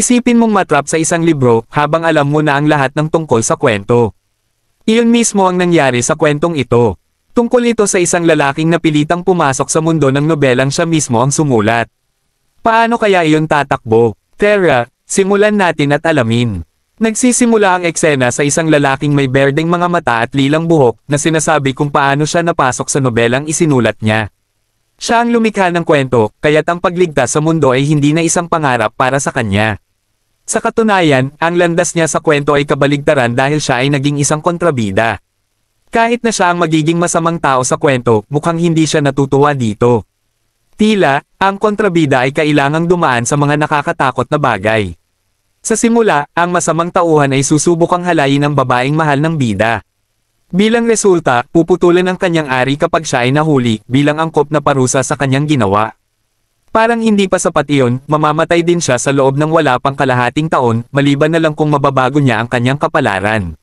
Isipin mong matrap sa isang libro habang alam mo na ang lahat ng tungkol sa kwento. Iyon mismo ang nangyari sa kwentong ito. Tungkol ito sa isang lalaking na pilitang pumasok sa mundo ng nobelang siya mismo ang sumulat. Paano kaya iyon tatakbo? Terra, simulan natin at alamin. Nagsisimula ang eksena sa isang lalaking may berdeng mga mata at lilang buhok na sinasabi kung paano siya napasok sa nobelang isinulat niya. Siya ang lumikha ng kwento, kaya't ang pagligtas sa mundo ay hindi na isang pangarap para sa kanya. Sa katunayan, ang landas niya sa kwento ay kabaligtaran dahil siya ay naging isang kontrabida. Kahit na siya ang magiging masamang tao sa kwento, mukhang hindi siya natutuwa dito. Tila, ang kontrabida ay kailangang dumaan sa mga nakakatakot na bagay. Sa simula, ang masamang tauhan ay susubukang halayin ang babaeng mahal ng bida. Bilang resulta, puputulan ang kanyang ari kapag siya ay nahuli, bilang angkop na parusa sa kanyang ginawa. Parang hindi pa sapat iyon, mamamatay din siya sa loob ng wala pang kalahating taon, maliban na lang kung mababago niya ang kanyang kapalaran.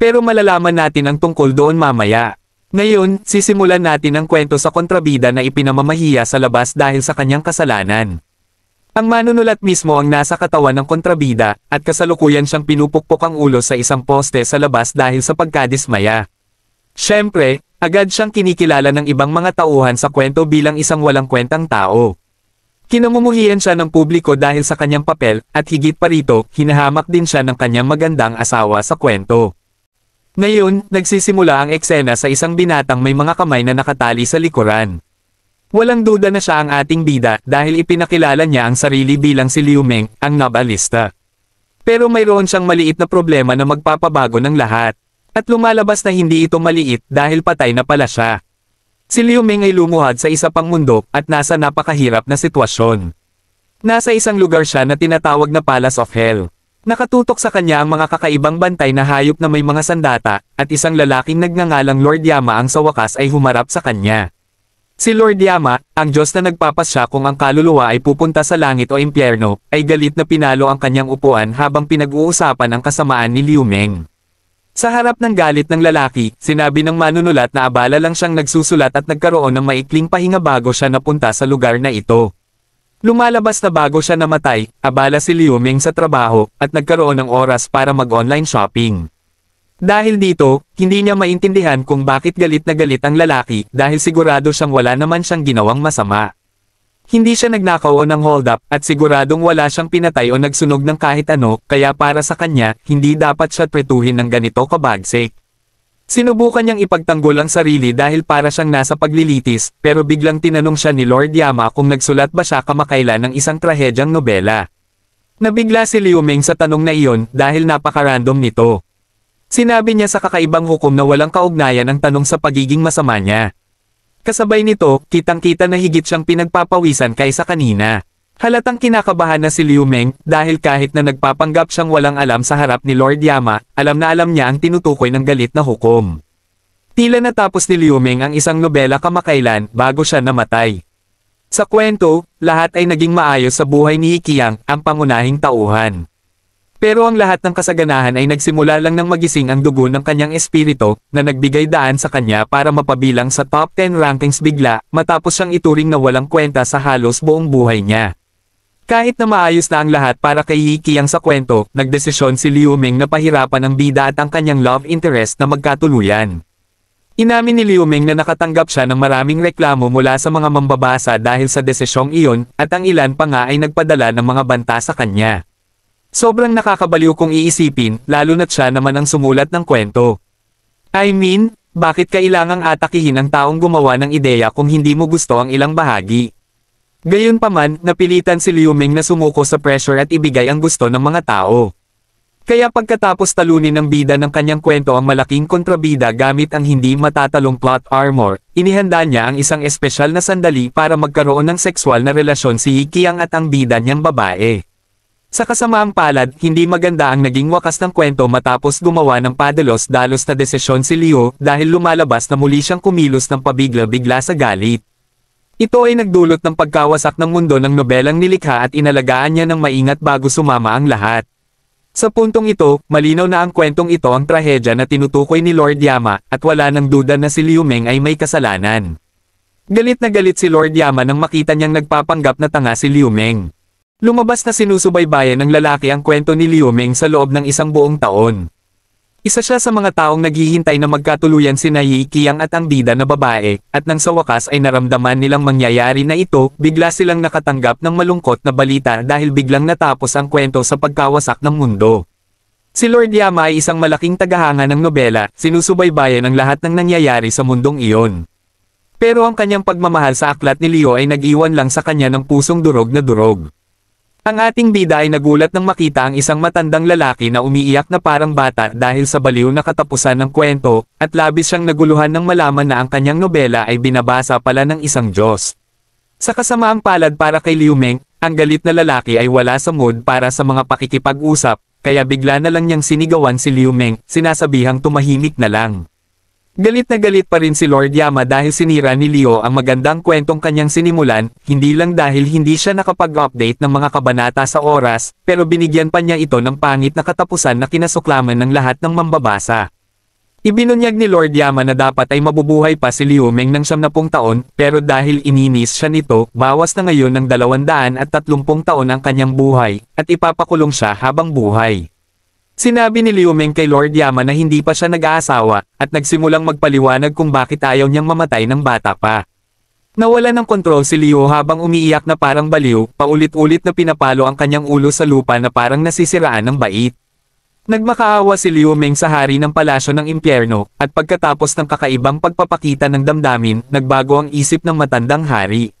Pero malalaman natin ang tungkol doon mamaya. Ngayon, sisimulan natin ang kwento sa kontrabida na ipinamamahiya sa labas dahil sa kanyang kasalanan. Ang manunulat mismo ang nasa katawan ng kontrabida, at kasalukuyan siyang pinupukpok ang ulo sa isang poste sa labas dahil sa pagkadismaya. Siyempre, agad siyang kinikilala ng ibang mga tauhan sa kwento bilang isang walang kwentang tao. Kinamumuhian siya ng publiko dahil sa kanyang papel, at higit pa rito, hinahamak din siya ng kanyang magandang asawa sa kwento. Ngayon, nagsisimula ang eksena sa isang binatang may mga kamay na nakatali sa likuran. Walang duda na siya ang ating bida dahil ipinakilala niya ang sarili bilang si Liu Meng, ang nabalista. Pero mayroon siyang maliit na problema na magpapabago ng lahat. At lumalabas na hindi ito maliit dahil patay na pala siya. Si Liu Ming ay lumuhad sa isa pang mundo at nasa napakahirap na sitwasyon. Nasa isang lugar siya na tinatawag na Palace of Hell. Nakatutok sa kanya ang mga kakaibang bantay na hayop na may mga sandata, at isang lalaking nagngangalang Lord Yama ang sa wakas ay humarap sa kanya. Si Lord Yama, ang Diyos na nagpapasya kung ang kaluluwa ay pupunta sa langit o impyerno, ay galit na pinalo ang kanyang upuan habang pinag-uusapan ang kasamaan ni Liu Meng. Sa harap ng galit ng lalaki, sinabi ng manunulat na abala lang siyang nagsusulat at nagkaroon ng maikling pahinga bago siya napunta sa lugar na ito. Lumalabas na bago siya namatay, abala si Liu Ming sa trabaho, at nagkaroon ng oras para mag-online shopping. Dahil dito, hindi niya maintindihan kung bakit galit na galit ang lalaki dahil sigurado siyang wala naman siyang ginawang masama. Hindi siya nagnakaw o ng hold-up at siguradong wala siyang pinatay o nagsunog ng kahit ano, kaya para sa kanya, hindi dapat siya pretuhin ng ganito kabagsik. Sinubukan niyang ipagtanggol ang sarili dahil para siyang nasa paglilitis, pero biglang tinanong siya ni Lord Yama kung nagsulat ba siya kamakailan ng isang trahedyang nobela. Nabigla si Liu Ming sa tanong na iyon dahil napaka-random nito. Sinabi niya sa kakaibang hukom na walang kaugnayan ang tanong sa pagiging masama niya. Kasabay nito, kitang-kita na higit siyang pinagpapawisan kaysa kanina. Halatang kinakabahan na si Liu Meng dahil kahit na nagpapanggap siyang walang alam sa harap ni Lord Yama, alam na alam niya ang tinutukoy ng galit na hukom. Tila natapos ni Liu Meng ang isang nobela kamakailan bago siya namatay. Sa kwento, lahat ay naging maayos sa buhay ni Ikiyang, ang pangunahing tauhan. Pero ang lahat ng kasaganahan ay nagsimula lang nang magising ang dugo ng kanyang espirito, na nagbigay daan sa kanya para mapabilang sa top 10 rankings bigla, matapos siyang ituring na walang kwenta sa halos buong buhay niya. Kahit na maayos na ang lahat para kay Yiki ang sa kwento, nagdesisyon si Liu Ming na pahirapan ang bida at ang kanyang love interest na magkatuluyan. Inamin ni Liu Ming na nakatanggap siya ng maraming reklamo mula sa mga mambabasa dahil sa desisyong iyon, at ang ilan pa nga ay nagpadala ng mga banta sa kanya. Sobrang nakakabaliw kong iisipin, lalo na't siya naman ang sumulat ng kwento. I mean, bakit kailangang atakihin ang taong gumawa ng ideya kung hindi mo gusto ang ilang bahagi? Gayunpaman, napilitan si Liu Ming na sumuko sa pressure at ibigay ang gusto ng mga tao. Kaya pagkatapos talunin ng bida ng kanyang kwento ang malaking kontrabida gamit ang hindi matatalong plot armor, inihanda niya ang isang espesyal na sandali para magkaroon ng sexual na relasyon si Hikiyang at ang bida niyang babae. Sa kasamaang palad, hindi maganda ang naging wakas ng kwento matapos gumawa ng padalos-dalos na desisyon si Leo dahil lumalabas na muli siyang kumilos ng pabigla-bigla sa galit. Ito ay nagdulot ng pagkawasak ng mundo ng nobelang nilikha at inalagaan niya ng maingat bago sumama ang lahat. Sa puntong ito, malinaw na ang kwentong ito ang trahedya na tinutukoy ni Lord Yama at wala nang duda na si Liu Meng ay may kasalanan. Galit na galit si Lord Yama nang makita niyang nagpapanggap na tanga si Liu Meng. Lumabas na sinusubaybayan ng lalaki ang kwento ni Liu Ming sa loob ng isang buong taon. Isa siya sa mga taong naghihintay na magkatuluyan si Nayi Kiyang at ang bida na babae, at nang sa wakas ay naramdaman nilang mangyayari na ito, bigla silang nakatanggap ng malungkot na balita dahil biglang natapos ang kwento sa pagkawasak ng mundo. Si Lord Yama ay isang malaking tagahanga ng nobela, sinusubaybayan ang lahat ng nangyayari sa mundong iyon. Pero ang kanyang pagmamahal sa aklat ni Leo ay nag-iwan lang sa kanya ng pusong durog na durog. Ang ating bida ay nagulat nang makita ang isang matandang lalaki na umiiyak na parang bata dahil sa baliw na katapusan ng kwento, at labis siyang naguluhan nang malaman na ang kanyang nobela ay binabasa pala ng isang Diyos. Sa kasamaang palad para kay Liu Meng, ang galit na lalaki ay wala sa mood para sa mga pakikipag-usap, kaya bigla na lang niyang sinigawan si Liu Meng, sinasabihang tumahimik na lang. Galit na galit pa rin si Lord Yama dahil sinira ni Leo ang magandang kwentong kanyang sinimulan, hindi lang dahil hindi siya nakapag-update ng mga kabanata sa oras, pero binigyan pa niya ito ng pangit na katapusan na kinasuklaman ng lahat ng mambabasa. Ibinunyag ni Lord Yama na dapat ay mabubuhay pa si Liu Meng ng 70 taon, pero dahil ininis siya nito, bawas na ngayon ng 230 taon ang kanyang buhay, at ipapakulong siya habang buhay. Sinabi ni Liu Meng kay Lord Yama na hindi pa siya nag-aasawa, at nagsimulang magpaliwanag kung bakit ayaw niyang mamatay ng bata pa. Nawala ng kontrol si Liu habang umiiyak na parang baliw, paulit-ulit na pinapalo ang kanyang ulo sa lupa na parang nasisiraan ng bait. Nagmakaawa si Liu Meng sa hari ng palasyo ng impyerno, at pagkatapos ng kakaibang pagpapakita ng damdamin, nagbago ang isip ng matandang hari.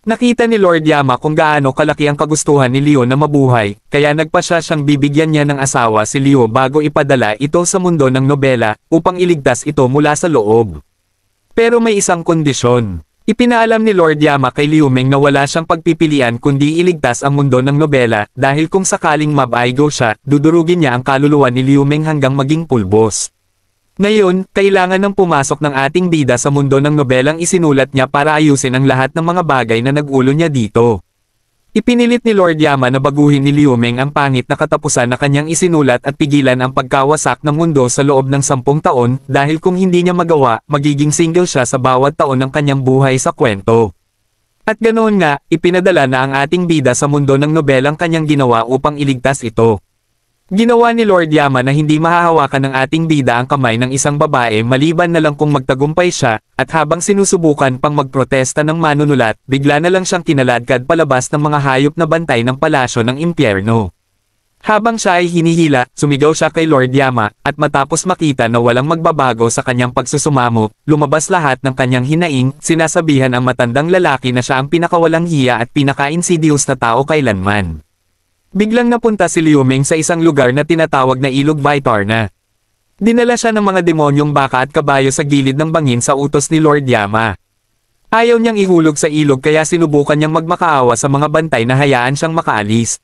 Nakita ni Lord Yama kung gaano kalaki ang kagustuhan ni Leo na mabuhay, kaya nagpasya siyang bibigyan niya ng asawa si Leo bago ipadala ito sa mundo ng nobela, upang iligtas ito mula sa loob. Pero may isang kondisyon. Ipinaalam ni Lord Yama kay Liu Meng na wala siyang pagpipilian kundi iligtas ang mundo ng nobela, dahil kung sakaling mabaigo siya, dudurugin niya ang kaluluwa ni Liu Meng hanggang maging pulbos. Ngayon, kailangan ng pumasok ng ating bida sa mundo ng nobelang isinulat niya para ayusin ang lahat ng mga bagay na nagulo niya dito. Ipinilit ni Lord Yama na baguhin ni Liu Meng ang pangit na katapusan na kanyang isinulat at pigilan ang pagkawasak ng mundo sa loob ng sampung taon dahil kung hindi niya magawa, magiging single siya sa bawat taon ng kanyang buhay sa kwento. At ganoon nga, ipinadala na ang ating bida sa mundo ng nobelang kanyang ginawa upang iligtas ito. Ginawa ni Lord Yama na hindi mahahawakan ng ating bida ang kamay ng isang babae maliban na lang kung magtagumpay siya, at habang sinusubukan pang magprotesta ng manunulat, bigla na lang siyang kinaladkad palabas ng mga hayop na bantay ng palasyo ng impyerno. Habang siya ay hinihila, sumigaw siya kay Lord Yama, at matapos makita na walang magbabago sa kanyang pagsusumamo, lumabas lahat ng kanyang hinaing, sinasabihan ang matandang lalaki na siya ang pinakawalang hiya at pinaka-insidious na tao kailanman. Biglang napunta si Liu Ming sa isang lugar na tinatawag na Ilog Baitarna. Dinala siya ng mga demonyong baka at kabayo sa gilid ng bangin sa utos ni Lord Yama. Ayaw niyang ihulog sa ilog kaya sinubukan niyang magmakaawa sa mga bantay na hayaan siyang makaalis.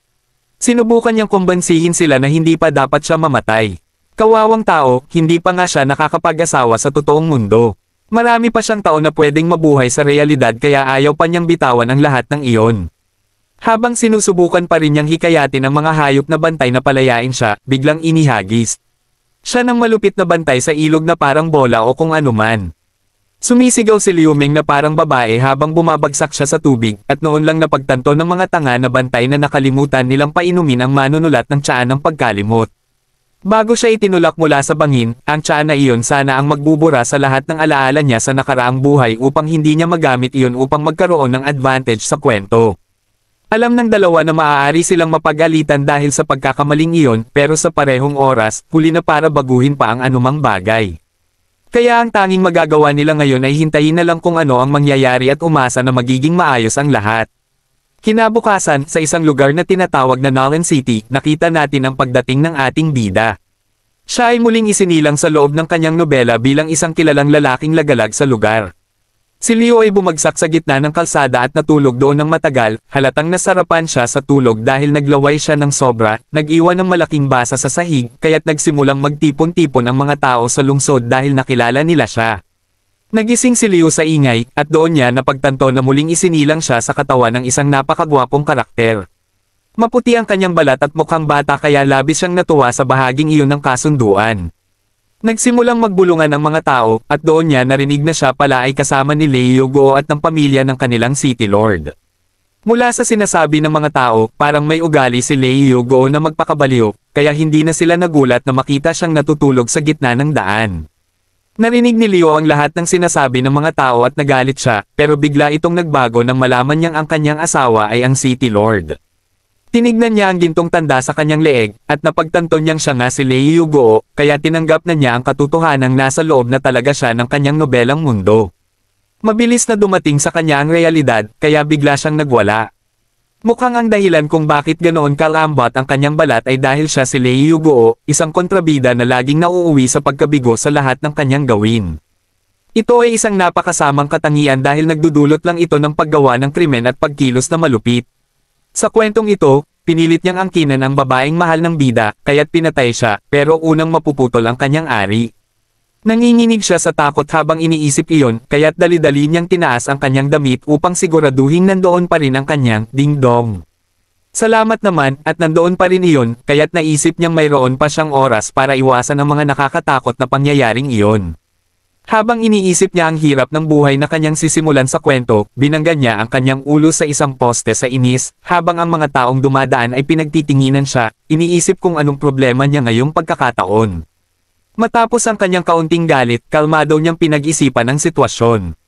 Sinubukan niyang kumbansihin sila na hindi pa dapat siya mamatay. Kawawang tao, hindi pa nga siya nakakapag-asawa sa totoong mundo. Marami pa siyang taon na pwedeng mabuhay sa realidad kaya ayaw pa niyang bitawan ang lahat ng iyon. Habang sinusubukan pa rin niyang hikayatin ang mga hayop na bantay na palayain siya, biglang inihagis. Siya ng malupit na bantay sa ilog na parang bola o kung anuman. Sumisigaw si Liu Ming na parang babae habang bumabagsak siya sa tubig at noon lang napagtanto ng mga tanga na bantay na nakalimutan nilang painumin ang manunulat ng tsaan ng pagkalimot. Bago siya itinulak mula sa bangin, ang tsaan na iyon sana ang magbubura sa lahat ng alaala niya sa nakaraang buhay upang hindi niya magamit iyon upang magkaroon ng advantage sa kwento. Alam ng dalawa na maaari silang mapagalitan dahil sa pagkakamaling iyon pero sa parehong oras, huli na para baguhin pa ang anumang bagay. Kaya ang tanging magagawa nila ngayon ay hintayin na lang kung ano ang mangyayari at umasa na magiging maayos ang lahat. Kinabukasan, sa isang lugar na tinatawag na Nolan City, nakita natin ang pagdating ng ating bida. Siya ay muling isinilang sa loob ng kanyang nobela bilang isang kilalang lalaking lagalag sa lugar. Si Leo ay bumagsak sa gitna ng kalsada at natulog doon ng matagal, halatang nasarapan siya sa tulog dahil naglaway siya ng sobra, nag-iwan ng malaking basa sa sahig, kaya't nagsimulang magtipon-tipon ang mga tao sa lungsod dahil nakilala nila siya. Nagising si Leo sa ingay, at doon niya napagtanto na muling isinilang siya sa katawan ng isang napakagwapong karakter. Maputi ang kanyang balat at mukhang bata kaya labis siyang natuwa sa bahaging iyon ng kasunduan. Nagsimulang magbulungan ang mga tao, at doon niya narinig na siya pala ay kasama ni Leogo at ng pamilya ng kanilang city lord. Mula sa sinasabi ng mga tao, parang may ugali si Leogo na magpakabaliw, kaya hindi na sila nagulat na makita siyang natutulog sa gitna ng daan. Narinig ni Leo ang lahat ng sinasabi ng mga tao at nagalit siya, pero bigla itong nagbago nang malaman niyang ang kanyang asawa ay ang City Lord. Tinignan niya ang gintong tanda sa kanyang leeg, at napagtanto niyang siya nga si Lei Yugo, kaya tinanggap na niya ang katotohanang nasa loob na talaga siya ng kanyang nobelang mundo. Mabilis na dumating sa kanya ang realidad, kaya bigla siyang nagwala. Mukhang ang dahilan kung bakit ganoon kalambat ang kanyang balat ay dahil siya si Lei Yugo, isang kontrabida na laging nauuwi sa pagkabigo sa lahat ng kanyang gawin. Ito ay isang napakasamang katangian dahil nagdudulot lang ito ng paggawa ng krimen at pagkilos na malupit. Sa kwentong ito, pinilit niyang angkinan ang babaeng mahal ng bida, kaya't pinatay siya, pero unang mapuputol ang kanyang ari. Nanginginig siya sa takot habang iniisip iyon, kaya't dali-dali niyang tinaas ang kanyang damit upang siguraduhin nandoon pa rin ang kanyang ding-dong. Salamat naman, at nandoon pa rin iyon, kaya't naisip niyang mayroon pa siyang oras para iwasan ang mga nakakatakot na pangyayaring iyon. Habang iniisip niya ang hirap ng buhay na kanyang sisimulan sa kwento, binanggan niya ang kanyang ulo sa isang poste sa inis, habang ang mga taong dumadaan ay pinagtitinginan siya, iniisip kung anong problema niya ngayong pagkakataon. Matapos ang kanyang kaunting galit, kalmado niyang pinag-isipan ang sitwasyon.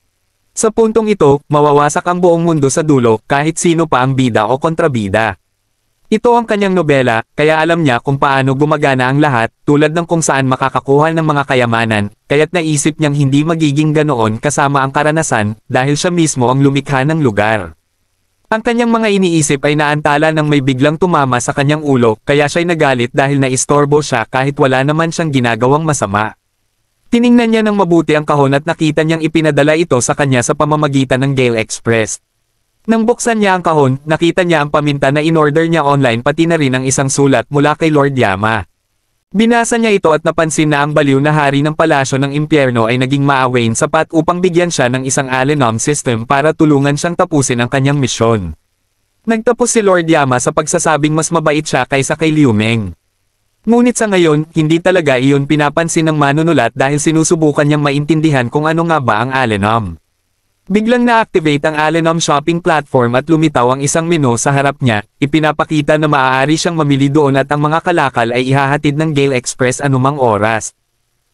Sa puntong ito, mawawasak ang buong mundo sa dulo kahit sino pa ang bida o kontrabida. Ito ang kanyang nobela, kaya alam niya kung paano gumagana ang lahat, tulad ng kung saan makakakuha ng mga kayamanan, kaya't naisip niyang hindi magiging ganoon kasama ang karanasan, dahil siya mismo ang lumikha ng lugar. Ang kanyang mga iniisip ay naantala nang may biglang tumama sa kanyang ulo, kaya siya'y nagalit dahil naistorbo siya kahit wala naman siyang ginagawang masama. Tiningnan niya ng mabuti ang kahon at nakita niyang ipinadala ito sa kanya sa pamamagitan ng Gale Express. Nang buksan niya ang kahon, nakita niya ang paminta na inorder niya online pati na rin ang isang sulat mula kay Lord Yama. Binasa niya ito at napansin na ang baliw na hari ng palasyo ng impyerno ay naging maawain sapat upang bigyan siya ng isang alenom system para tulungan siyang tapusin ang kanyang misyon. Nagtapos si Lord Yama sa pagsasabing mas mabait siya kaysa kay Liu Meng. Ngunit sa ngayon, hindi talaga iyon pinapansin ng manunulat dahil sinusubukan niyang maintindihan kung ano nga ba ang Alenom. Biglang na-activate ang Alenom shopping platform at lumitaw ang isang menu sa harap niya, ipinapakita na maaari siyang mamili doon at ang mga kalakal ay ihahatid ng Gale Express anumang oras.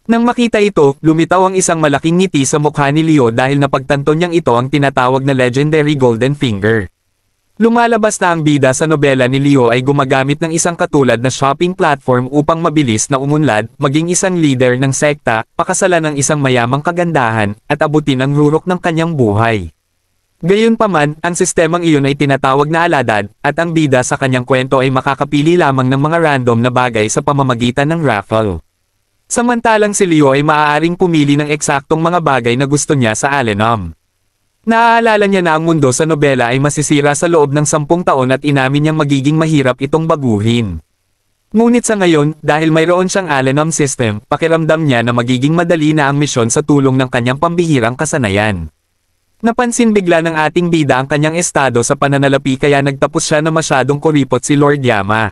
Nang makita ito, lumitaw ang isang malaking ngiti sa mukha ni Leo dahil napagtanto niyang ito ang tinatawag na legendary golden finger. Lumalabas na ang bida sa nobela ni Leo ay gumagamit ng isang katulad na shopping platform upang mabilis na umunlad, maging isang leader ng sekta, pakasalan ng isang mayamang kagandahan, at abutin ang rurok ng kanyang buhay. Gayunpaman, ang sistemang iyon ay tinatawag na aladad, at ang bida sa kanyang kwento ay makakapili lamang ng mga random na bagay sa pamamagitan ng raffle. Samantalang si Leo ay maaaring pumili ng eksaktong mga bagay na gusto niya sa Alenom. Naaalala niya na ang mundo sa nobela ay masisira sa loob ng sampung taon at inamin niyang magiging mahirap itong baguhin. Ngunit sa ngayon, dahil mayroon siyang Alenum system, pakiramdam niya na magiging madali na ang misyon sa tulong ng kanyang pambihirang kasanayan. Napansin bigla ng ating bida ang kanyang estado sa pananalapi kaya nagtapos siya na masyadong kuripot si Lord Yama.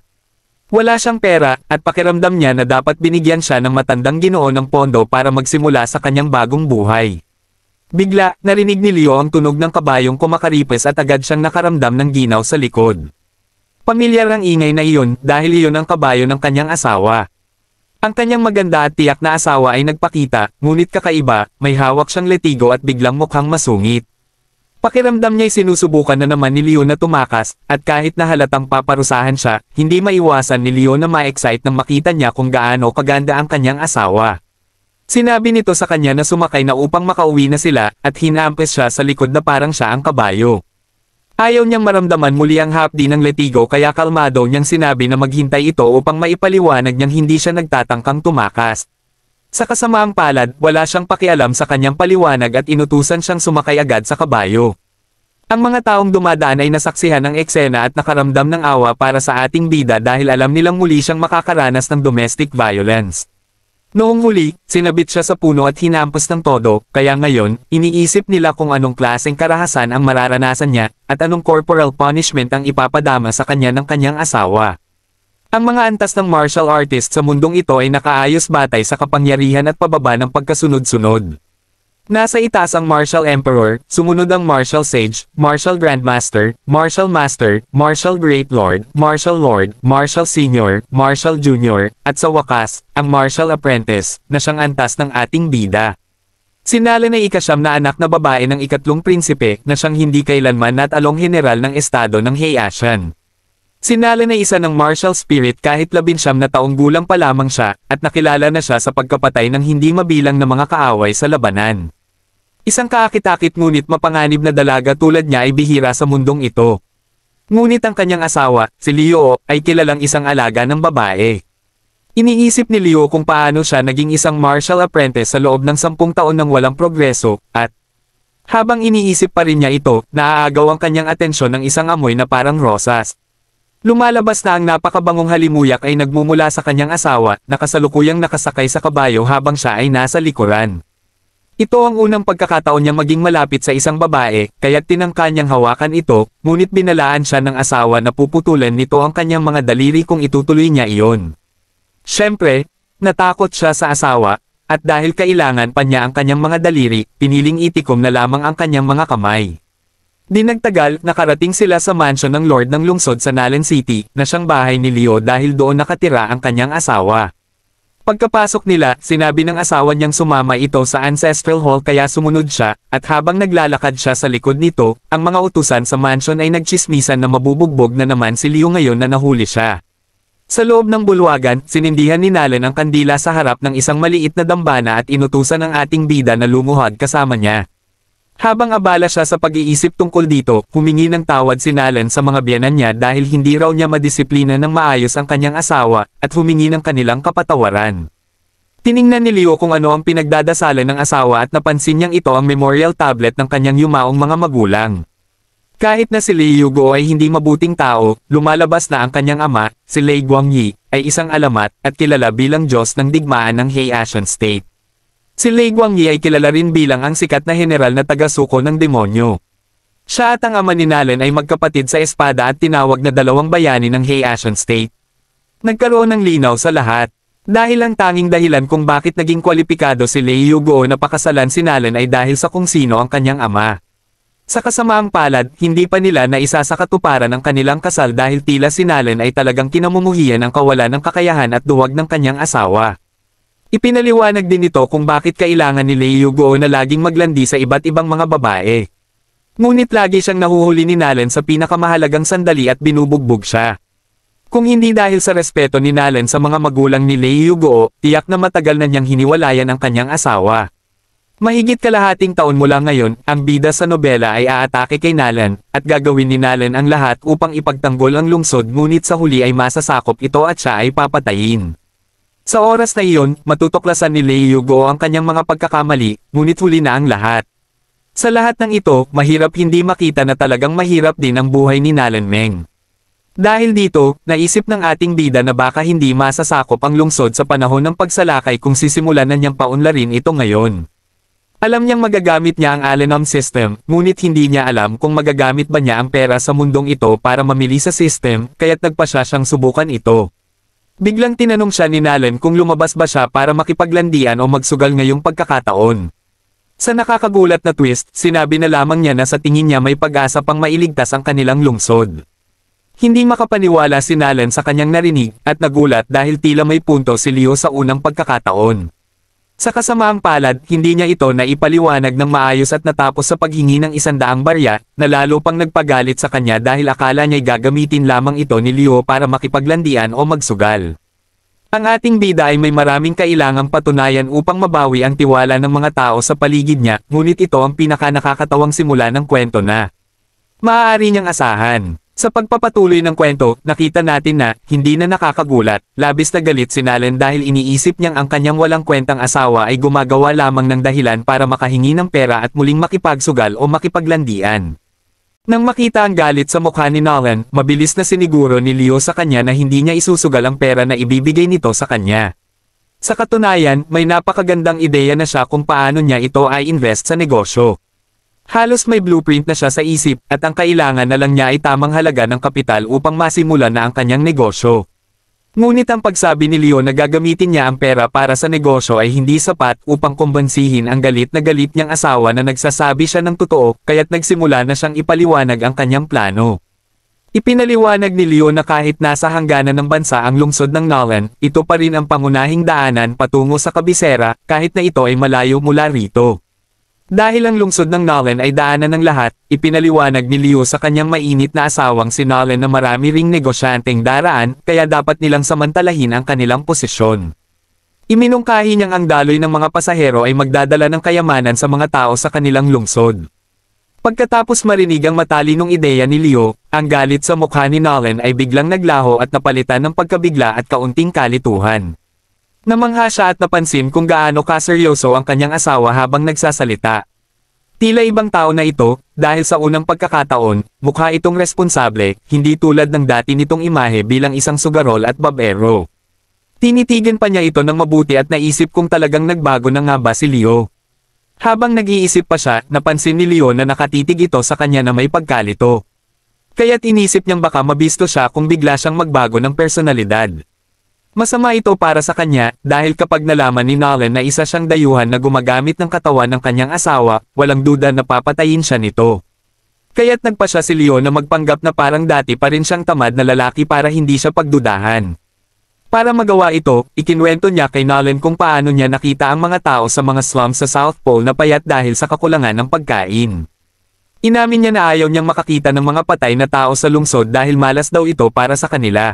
Wala siyang pera, at pakiramdam niya na dapat binigyan siya ng matandang ginoo ng pondo para magsimula sa kanyang bagong buhay. Bigla, narinig ni Leo ang tunog ng kabayong kumakaripes at agad siyang nakaramdam ng ginaw sa likod. Pamilyar ang ingay na iyon dahil iyon ang kabayo ng kanyang asawa. Ang kanyang maganda at tiyak na asawa ay nagpakita, ngunit kakaiba, may hawak siyang letigo at biglang mukhang masungit. Pakiramdam niya'y sinusubukan na naman ni Leo na tumakas, at kahit na halatang paparusahan siya, hindi maiwasan ni Leo na ma-excite nang makita niya kung gaano kaganda ang kanyang asawa. Sinabi nito sa kanya na sumakay na upang makauwi na sila at hinaampas siya sa likod na parang siya ang kabayo. Ayaw niyang maramdaman muli ang hapdi ng letigo kaya kalmado niyang sinabi na maghintay ito upang maipaliwanag niyang hindi siya nagtatangkang tumakas. Sa kasamaang palad, wala siyang pakialam sa kanyang paliwanag at inutusan siyang sumakay agad sa kabayo. Ang mga taong dumadaan ay nasaksihan ang eksena at nakaramdam ng awa para sa ating bida dahil alam nilang muli siyang makakaranas ng domestic violence. Noong huli, sinabit siya sa puno at hinampas ng todo, kaya ngayon, iniisip nila kung anong klaseng karahasan ang mararanasan niya, at anong corporal punishment ang ipapadama sa kanya ng kanyang asawa. Ang mga antas ng martial artist sa mundong ito ay nakaayos batay sa kapangyarihan at pababa ng pagkasunod-sunod. Nasa itaas ang Martial Emperor, sumunod ang Martial Sage, Martial Grandmaster, Martial Master, Martial Great Lord, Martial Lord, Martial Senior, Martial Junior, at sa wakas, ang Martial Apprentice, na siyang antas ng ating bida. Sinala na ikasyam na anak na babae ng ikatlong prinsipe na siyang hindi kailanman natalong general ng estado ng Heiatian. Sinala na isa ng martial spirit kahit labinsyam na taong gulang pa lamang siya at nakilala na siya sa pagkapatay ng hindi mabilang na mga kaaway sa labanan. Isang kakitakit ngunit mapanganib na dalaga tulad niya ay bihira sa mundong ito. Ngunit ang kanyang asawa, si Leo, ay kilalang isang alaga ng babae. Iniisip ni Leo kung paano siya naging isang martial apprentice sa loob ng sampung taon ng walang progreso, at habang iniisip pa rin niya ito, naaagaw ang kanyang atensyon ng isang amoy na parang rosas. Lumalabas na ang napakabangong halimuyak ay nagmumula sa kanyang asawa nakasalukuyang nakasakay sa kabayo habang siya ay nasa likuran. Ito ang unang pagkakataon niya maging malapit sa isang babae, kaya tinangka niyang hawakan ito, ngunit binalaan siya ng asawa na puputulan nito ang kanyang mga daliri kung itutuloy niya iyon. Siyempre, natakot siya sa asawa, at dahil kailangan pa niya ang kanyang mga daliri, piniling itikom na lamang ang kanyang mga kamay. Dinagtagal, nakarating sila sa mansion ng Lord ng Lungsod sa Nalen City, na siyang bahay ni Leo dahil doon nakatira ang kanyang asawa. Pagkapasok nila, sinabi ng asawa niyang sumama ito sa ancestral hall kaya sumunod siya, at habang naglalakad siya sa likod nito, ang mga utusan sa mansion ay nagchismisan na mabubugbog na naman si Leo ngayon na nahuli siya. Sa loob ng bulwagan, sinindihan ni Nalan ang kandila sa harap ng isang maliit na dambana at inutusan ang ating bida na lumuhod kasama niya. Habang abala siya sa pag-iisip tungkol dito, humingi ng tawad si Nalan sa mga biyanan niya dahil hindi raw niya madisiplina ng maayos ang kanyang asawa, at humingi ng kanilang kapatawaran. Tiningnan ni Leo kung ano ang pinagdadasalan ng asawa at napansin niyang ito ang memorial tablet ng kanyang yumaong mga magulang. Kahit na si Lei Go ay hindi mabuting tao, lumalabas na ang kanyang ama, si Lei Guangyi, ay isang alamat at kilala bilang Diyos ng digmaan ng Heiatian State. Si Lei Guangyi ay kilala rin bilang ang sikat na general na taga-suko ng demonyo. Siya at ang ama ni Nalan ay magkapatid sa espada at tinawag na dalawang bayani ng Heiatian State. Nagkaroon ng linaw sa lahat. Dahil ang tanging dahilan kung bakit naging kwalipikado si Lei Yugo na pakasalan si Nalan ay dahil sa kung sino ang kanyang ama. Sa kasamaang palad, hindi pa nila naisa sa katuparan ang kanilang kasal dahil tila si Nalan ay talagang kinamumuhian ang kawalan ng kakayahan at duwag ng kanyang asawa. Ipinaliwanag din ito kung bakit kailangan ni Leiyugo na laging maglandi sa iba't ibang mga babae. Ngunit lagi siyang nahuhuli ni Nalen sa pinakamahalagang sandali at binubugbog siya. Kung hindi dahil sa respeto ni Nalen sa mga magulang ni Leiyugo, tiyak na matagal na niyang hiniwalayan ang kanyang asawa. Mahigit kalahating taon mula ngayon, ang bida sa nobela ay aatake kay Nalan, at gagawin ni Nalan ang lahat upang ipagtanggol ang lungsod ngunit sa huli ay masasakop ito at siya ay papatayin. Sa oras na iyon, matutuklasan ni Lei Yugo ang kanyang mga pagkakamali, ngunit huli na ang lahat. Sa lahat ng ito, mahirap hindi makita na talagang mahirap din ang buhay ni Nalan Meng. Dahil dito, naisip ng ating bida na baka hindi masasakop ang lungsod sa panahon ng pagsalakay kung sisimulan na niyang paunlarin ito ngayon. Alam niyang magagamit niya ang Alenum system, ngunit hindi niya alam kung magagamit ba niya ang pera sa mundong ito para mamili sa system, kaya't nagpa siyang subukan ito. Biglang tinanong siya ni Nalen kung lumabas ba siya para makipaglandian o magsugal ngayong pagkakataon. Sa nakakagulat na twist, sinabi na lamang niya na sa tingin niya may pag-asa pang mailigtas ang kanilang lungsod. Hindi makapaniwala si Nalen sa kanyang narinig at nagulat dahil tila may punto si Leo sa unang pagkakataon. Sa kasamaang palad, hindi niya ito naipaliwanag ng maayos at natapos sa paghingi ng isandaang barya, na lalo pang nagpagalit sa kanya dahil akala niya'y gagamitin lamang ito ni Leo para makipaglandian o magsugal. Ang ating bida ay may maraming kailangang patunayan upang mabawi ang tiwala ng mga tao sa paligid niya, ngunit ito ang pinaka nakakatawang simula ng kwento na. Maaari niyang asahan. Sa pagpapatuloy ng kwento, nakita natin na, hindi na nakakagulat, labis na galit si Nalen dahil iniisip niyang ang kanyang walang kwentang asawa ay gumagawa lamang ng dahilan para makahingi ng pera at muling makipagsugal o makipaglandian. Nang makita ang galit sa mukha ni Nolan, mabilis na siniguro ni Leo sa kanya na hindi niya isusugal ang pera na ibibigay nito sa kanya. Sa katunayan, may napakagandang ideya na siya kung paano niya ito ay invest sa negosyo. Halos may blueprint na siya sa isip, at ang kailangan na lang niya ay tamang halaga ng kapital upang masimulan na ang kanyang negosyo. Ngunit ang pagsabi ni Leon na gagamitin niya ang pera para sa negosyo ay hindi sapat upang kumbansihin ang galit na galit niyang asawa na nagsasabi siya ng totoo, kaya't nagsimula na siyang ipaliwanag ang kanyang plano. Ipinaliwanag ni Leon na kahit nasa hangganan ng bansa ang lungsod ng Nolan, ito pa rin ang pangunahing daanan patungo sa kabisera, kahit na ito ay malayo mula rito. Dahil ang lungsod ng Nolan ay daanan ng lahat, ipinaliwanag ni Liu sa kanyang mainit na asawang si Nolan na marami ring negosyanteng daraan, kaya dapat nilang samantalahin ang kanilang posisyon. Iminungkahi niyang ang daloy ng mga pasahero ay magdadala ng kayamanan sa mga tao sa kanilang lungsod. Pagkatapos marinig ang matalinong ideya ni Leo, ang galit sa mukha ni Nolan ay biglang naglaho at napalitan ng pagkabigla at kaunting kalituhan. Namangha siya at napansin kung gaano kaseryoso ang kanyang asawa habang nagsasalita. Tila ibang tao na ito, dahil sa unang pagkakataon, mukha itong responsable, hindi tulad ng dati nitong imahe bilang isang sugarol at babero. Tinitigan pa niya ito ng mabuti at naisip kung talagang nagbago na nga ba si Leo. Habang nag-iisip pa siya, napansin ni Leo na nakatitig ito sa kanya na may pagkalito. Kaya't inisip niyang baka mabisto siya kung bigla siyang magbago ng personalidad. Masama ito para sa kanya, dahil kapag nalaman ni Nolan na isa siyang dayuhan na gumagamit ng katawan ng kanyang asawa, walang duda na papatayin siya nito. Kaya't nagpa siya si Leo na magpanggap na parang dati pa rin siyang tamad na lalaki para hindi siya pagdudahan. Para magawa ito, ikinwento niya kay Nolan kung paano niya nakita ang mga tao sa mga slums sa South Pole na payat dahil sa kakulangan ng pagkain. Inamin niya na ayaw niyang makakita ng mga patay na tao sa lungsod dahil malas daw ito para sa kanila.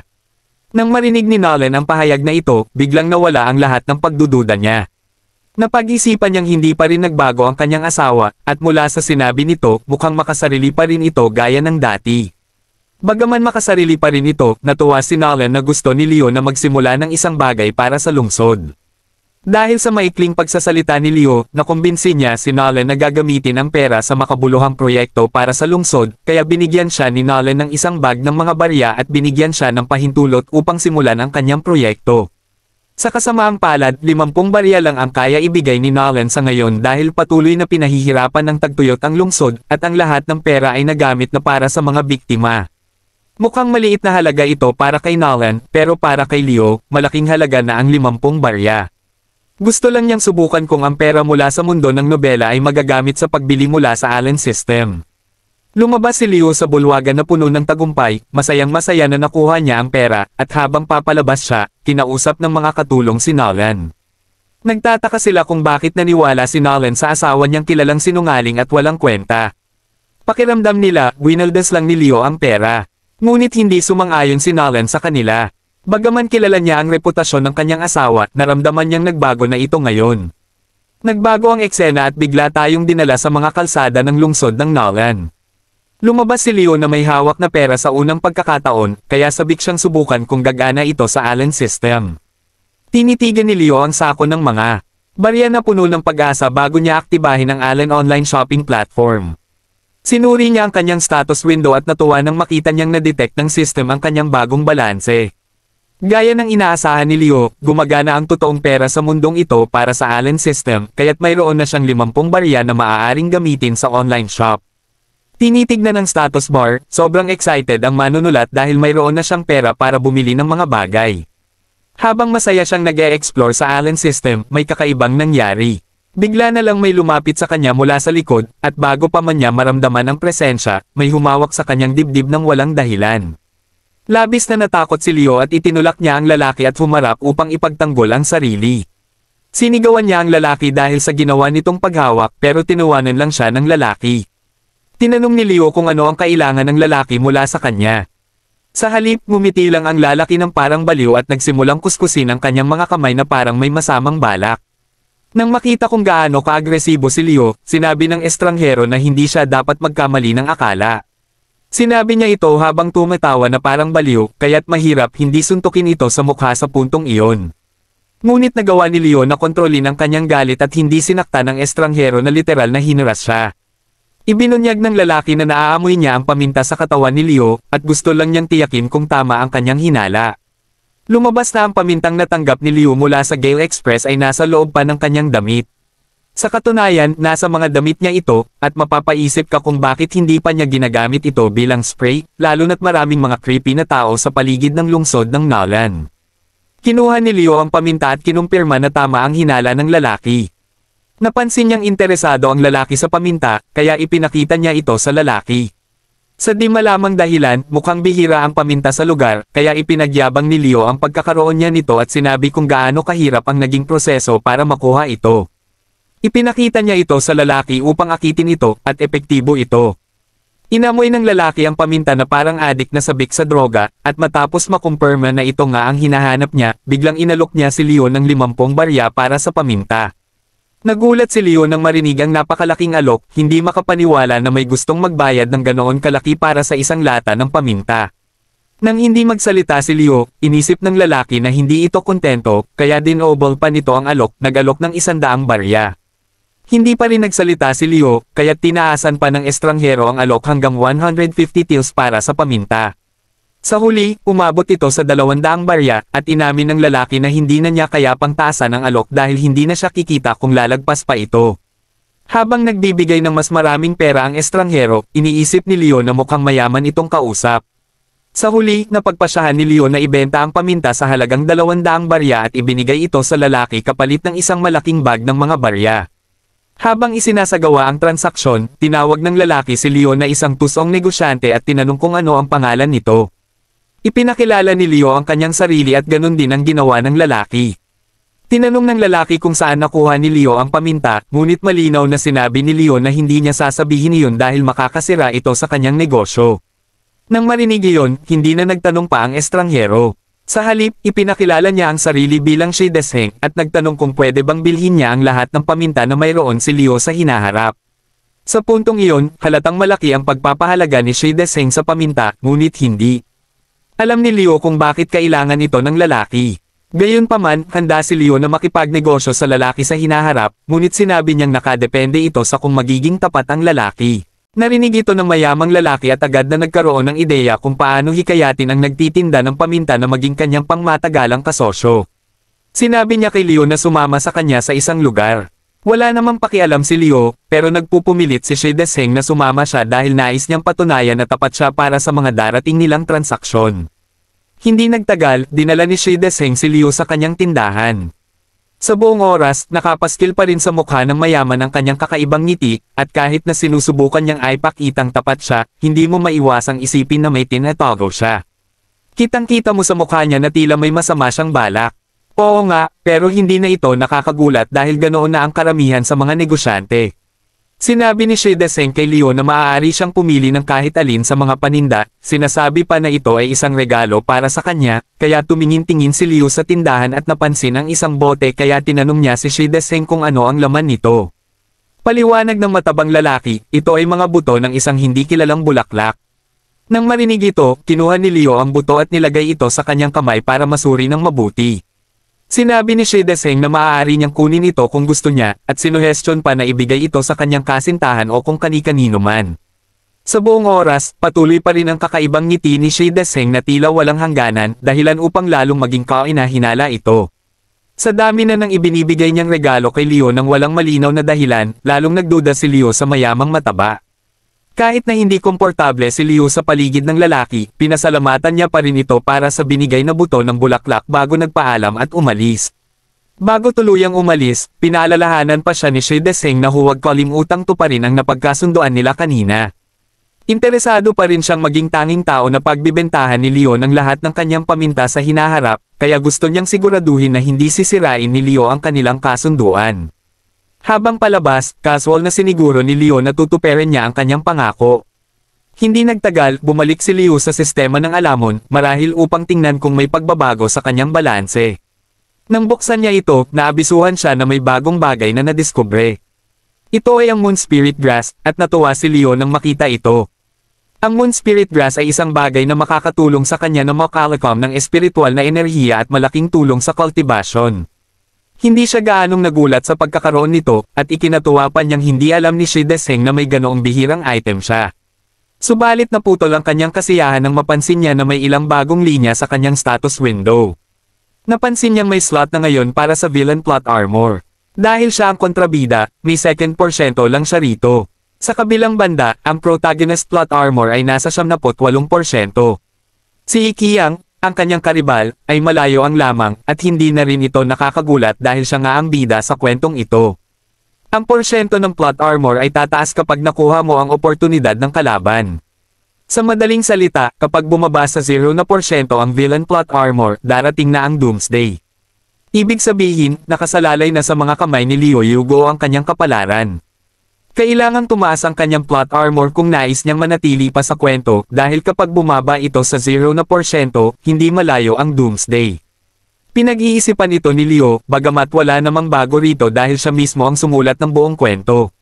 Nang marinig ni Nolan ang pahayag na ito, biglang nawala ang lahat ng pagdududa niya. Napag-isipan niyang hindi pa rin nagbago ang kanyang asawa, at mula sa sinabi nito, mukhang makasarili pa rin ito gaya ng dati. Bagaman makasarili pa rin ito, natuwa si Nolan na gusto ni Leo na magsimula ng isang bagay para sa lungsod. Dahil sa maikling pagsasalita ni Leo, nakumbinsin niya si Nolan na gagamitin ang pera sa makabuluhang proyekto para sa lungsod, kaya binigyan siya ni Nolan ng isang bag ng mga barya at binigyan siya ng pahintulot upang simulan ang kanyang proyekto. Sa kasamaang palad, 50 barya lang ang kaya ibigay ni Nolan sa ngayon dahil patuloy na pinahihirapan ng tagtuyot ang lungsod at ang lahat ng pera ay nagamit na para sa mga biktima. Mukhang maliit na halaga ito para kay Nolan, pero para kay Leo, malaking halaga na ang 50 barya. Gusto lang niyang subukan kung ang pera mula sa mundo ng nobela ay magagamit sa pagbili mula sa Allen System. Lumabas si Leo sa bulwagan na puno ng tagumpay, masayang-masaya na nakuha niya ang pera, at habang papalabas siya, kinausap ng mga katulong si Nolan. Nagtataka sila kung bakit naniwala si Nolan sa asawa niyang kilalang sinungaling at walang kwenta. Pakiramdam nila, winaldas lang ni Leo ang pera. Ngunit hindi sumang-ayon si Nolan sa kanila. Bagaman kilala niya ang reputasyon ng kanyang asawa, naramdaman niyang nagbago na ito ngayon. Nagbago ang eksena at bigla tayong dinala sa mga kalsada ng lungsod ng Nolan. Lumabas si Leo na may hawak na pera sa unang pagkakataon, kaya sabik siyang subukan kung gagana ito sa Allen system. Tinitigan ni Leo ang sako ng mga barya na puno ng pag-asa bago niya aktibahin ang Allen online shopping platform. Sinuri niya ang kanyang status window at natuwa nang makita niyang na-detect ng system ang kanyang bagong balanse. Gaya ng inaasahan ni Liu, gumagana ang totoong pera sa mundong ito para sa Allen system, kaya't mayroon na siyang 50 barya na maaaring gamitin sa online shop. Tinitignan ng status bar, sobrang excited ang manunulat dahil mayroon na siyang pera para bumili ng mga bagay. Habang masaya siyang nag explore sa Allen system, may kakaibang nangyari. Bigla na lang may lumapit sa kanya mula sa likod, at bago pa man niya maramdaman ang presensya, may humawak sa kanyang dibdib ng walang dahilan. Labis na natakot si Leo at itinulak niya ang lalaki at humarap upang ipagtanggol ang sarili. Sinigawan niya ang lalaki dahil sa ginawa nitong paghawak pero tinawanan lang siya ng lalaki. Tinanong ni Leo kung ano ang kailangan ng lalaki mula sa kanya. Sa halip, ngumiti lang ang lalaki ng parang baliw at nagsimulang kuskusin ang kanyang mga kamay na parang may masamang balak. Nang makita kung gaano kaagresibo si Leo, sinabi ng estranghero na hindi siya dapat magkamali ng akala. Sinabi niya ito habang tumatawa na parang baliw, kaya't mahirap hindi suntukin ito sa mukha sa puntong iyon. Ngunit nagawa ni Leon na kontrolin ang kanyang galit at hindi sinakta ng estranghero na literal na hinaras siya. Ibinunyag ng lalaki na naaamoy niya ang paminta sa katawan ni Leo, at gusto lang niyang tiyakin kung tama ang kanyang hinala. Lumabas na ang pamintang natanggap ni Leo mula sa Gale Express ay nasa loob pa ng kanyang damit. Sa katunayan, nasa mga damit niya ito, at mapapaisip ka kung bakit hindi pa niya ginagamit ito bilang spray, lalo na't maraming mga creepy na tao sa paligid ng lungsod ng Nalan. Kinuha ni Leo ang paminta at kinumpirma na tama ang hinala ng lalaki. Napansin niyang interesado ang lalaki sa paminta, kaya ipinakita niya ito sa lalaki. Sa di malamang dahilan, mukhang bihira ang paminta sa lugar, kaya ipinagyabang ni Leo ang pagkakaroon niya nito at sinabi kung gaano kahirap ang naging proseso para makuha ito. Ipinakita niya ito sa lalaki upang akitin ito, at epektibo ito. Inamoy ng lalaki ang paminta na parang adik na sabik sa droga, at matapos makumpirma na ito nga ang hinahanap niya, biglang inalok niya si Leon ng limampung barya para sa paminta. Nagulat si Leon nang marinig ang napakalaking alok, hindi makapaniwala na may gustong magbayad ng ganoon kalaki para sa isang lata ng paminta. Nang hindi magsalita si Leo, inisip ng lalaki na hindi ito kontento, kaya dinoble pa nito ang alok, nagalok ng isandaang barya. Hindi pa rin nagsalita si Leo, kaya tinaasan pa ng estranghero ang alok hanggang 150 tils para sa paminta. Sa huli, umabot ito sa 200 barya, at inamin ng lalaki na hindi na niya kaya pang taasan ang alok dahil hindi na siya kikita kung lalagpas pa ito. Habang nagbibigay ng mas maraming pera ang estranghero, iniisip ni Leo na mukhang mayaman itong kausap. Sa huli, napagpasyahan ni Leo na ibenta ang paminta sa halagang 200 barya at ibinigay ito sa lalaki kapalit ng isang malaking bag ng mga barya. Habang isinasagawa ang transaksyon, tinawag ng lalaki si Leo na isang tusong negosyante at tinanong kung ano ang pangalan nito. Ipinakilala ni Leo ang kanyang sarili at ganun din ang ginawa ng lalaki. Tinanong ng lalaki kung saan nakuha ni Leo ang paminta, ngunit malinaw na sinabi ni Leo na hindi niya sasabihin iyon dahil makakasira ito sa kanyang negosyo. Nang marinig iyon, hindi na nagtanong pa ang estranghero. Sa halip, ipinakilala niya ang sarili bilang si Desheng at nagtanong kung pwede bang bilhin niya ang lahat ng paminta na mayroon si Leo sa hinaharap. Sa puntong iyon, halatang malaki ang pagpapahalaga ni Shi Desheng sa paminta, ngunit hindi. Alam ni Leo kung bakit kailangan ito ng lalaki. Gayunpaman, handa si Leo na makipagnegosyo sa lalaki sa hinaharap, ngunit sinabi niyang nakadepende ito sa kung magiging tapat ang lalaki. Narinig ito ng mayamang lalaki at agad na nagkaroon ng ideya kung paano hikayatin ang nagtitinda ng paminta na maging kanyang pangmatagalang kasosyo. Sinabi niya kay Leo na sumama sa kanya sa isang lugar. Wala namang pakialam si Leo, pero nagpupumilit si Shideseng na sumama siya dahil nais niyang patunayan na tapat siya para sa mga darating nilang transaksyon. Hindi nagtagal, dinala ni Shideseng si Leo sa kanyang tindahan. Sa buong oras, nakapaskil pa rin sa mukha ng mayaman ang kanyang kakaibang ngiti, at kahit na sinusubukan niyang ay itang tapat siya, hindi mo maiwasang isipin na may tinatago siya. Kitang-kita mo sa mukha niya na tila may masama siyang balak. Oo nga, pero hindi na ito nakakagulat dahil ganoon na ang karamihan sa mga negosyante. Sinabi ni Shideseng kay Leo na maaari siyang pumili ng kahit alin sa mga paninda, sinasabi pa na ito ay isang regalo para sa kanya, kaya tumingin-tingin si Leo sa tindahan at napansin ang isang bote kaya tinanong niya si Shideseng kung ano ang laman nito. Paliwanag ng matabang lalaki, ito ay mga buto ng isang hindi kilalang bulaklak. Nang marinig ito, kinuha ni Leo ang buto at nilagay ito sa kanyang kamay para masuri ng mabuti. Sinabi ni Seng na maaari niyang kunin ito kung gusto niya, at sinuhestyon pa na ibigay ito sa kanyang kasintahan o kung kani-kanino man. Sa buong oras, patuloy pa rin ang kakaibang ngiti ni Seng na tila walang hangganan dahilan upang lalong maging kainahinala ito. Sa dami na nang ibinibigay niyang regalo kay Leo nang walang malinaw na dahilan, lalong nagduda si Leo sa mayamang mataba. Kahit na hindi komportable si Liu sa paligid ng lalaki, pinasalamatan niya pa rin ito para sa binigay na buto ng bulaklak bago nagpaalam at umalis. Bago tuluyang umalis, pinaalalahanan pa siya ni Deseng na huwag kalimutang rin ang napagkasunduan nila kanina. Interesado pa rin siyang maging tanging tao na pagbibentahan ni Leon ang lahat ng kanyang paminta sa hinaharap, kaya gusto niyang siguraduhin na hindi sisirain ni Leo ang kanilang kasunduan. Habang palabas, casual na siniguro ni Leo na tutuperin niya ang kanyang pangako. Hindi nagtagal, bumalik si Leo sa sistema ng alamon, marahil upang tingnan kung may pagbabago sa kanyang balanse. Nang buksan niya ito, naabisuhan siya na may bagong bagay na nadiskubre. Ito ay ang Moon Spirit Grass, at natuwa si Leo nang makita ito. Ang Moon Spirit Grass ay isang bagay na makakatulong sa kanya na makalakam ng espiritual na enerhiya at malaking tulong sa cultivation. Hindi siya gaanong nagulat sa pagkakaroon nito, at ikinatuwa pa niyang hindi alam ni Shi Deseng na may ganoong bihirang item siya. Subalit naputol ang kanyang kasiyahan nang mapansin niya na may ilang bagong linya sa kanyang status window. Napansin niyang may slot na ngayon para sa villain plot armor. Dahil siya ang kontrabida, may second porsyento lang siya rito. Sa kabilang banda, ang protagonist plot armor ay nasa 78%. Si Ikiyang, ang kanyang karibal, ay malayo ang lamang, at hindi na rin ito nakakagulat dahil siya nga ang bida sa kwentong ito. Ang porsyento ng plot armor ay tataas kapag nakuha mo ang oportunidad ng kalaban. Sa madaling salita, kapag bumaba sa 0 na porsyento ang villain plot armor, darating na ang Doomsday. Ibig sabihin, nakasalalay na sa mga kamay ni Leo Yugo ang kanyang kapalaran. Kailangang tumaas ang kanyang plot armor kung nais niyang manatili pa sa kwento dahil kapag bumaba ito sa 0 na porsyento, hindi malayo ang Doomsday. Pinag-iisipan ito ni Leo, bagamat wala namang bago rito dahil siya mismo ang sumulat ng buong kwento.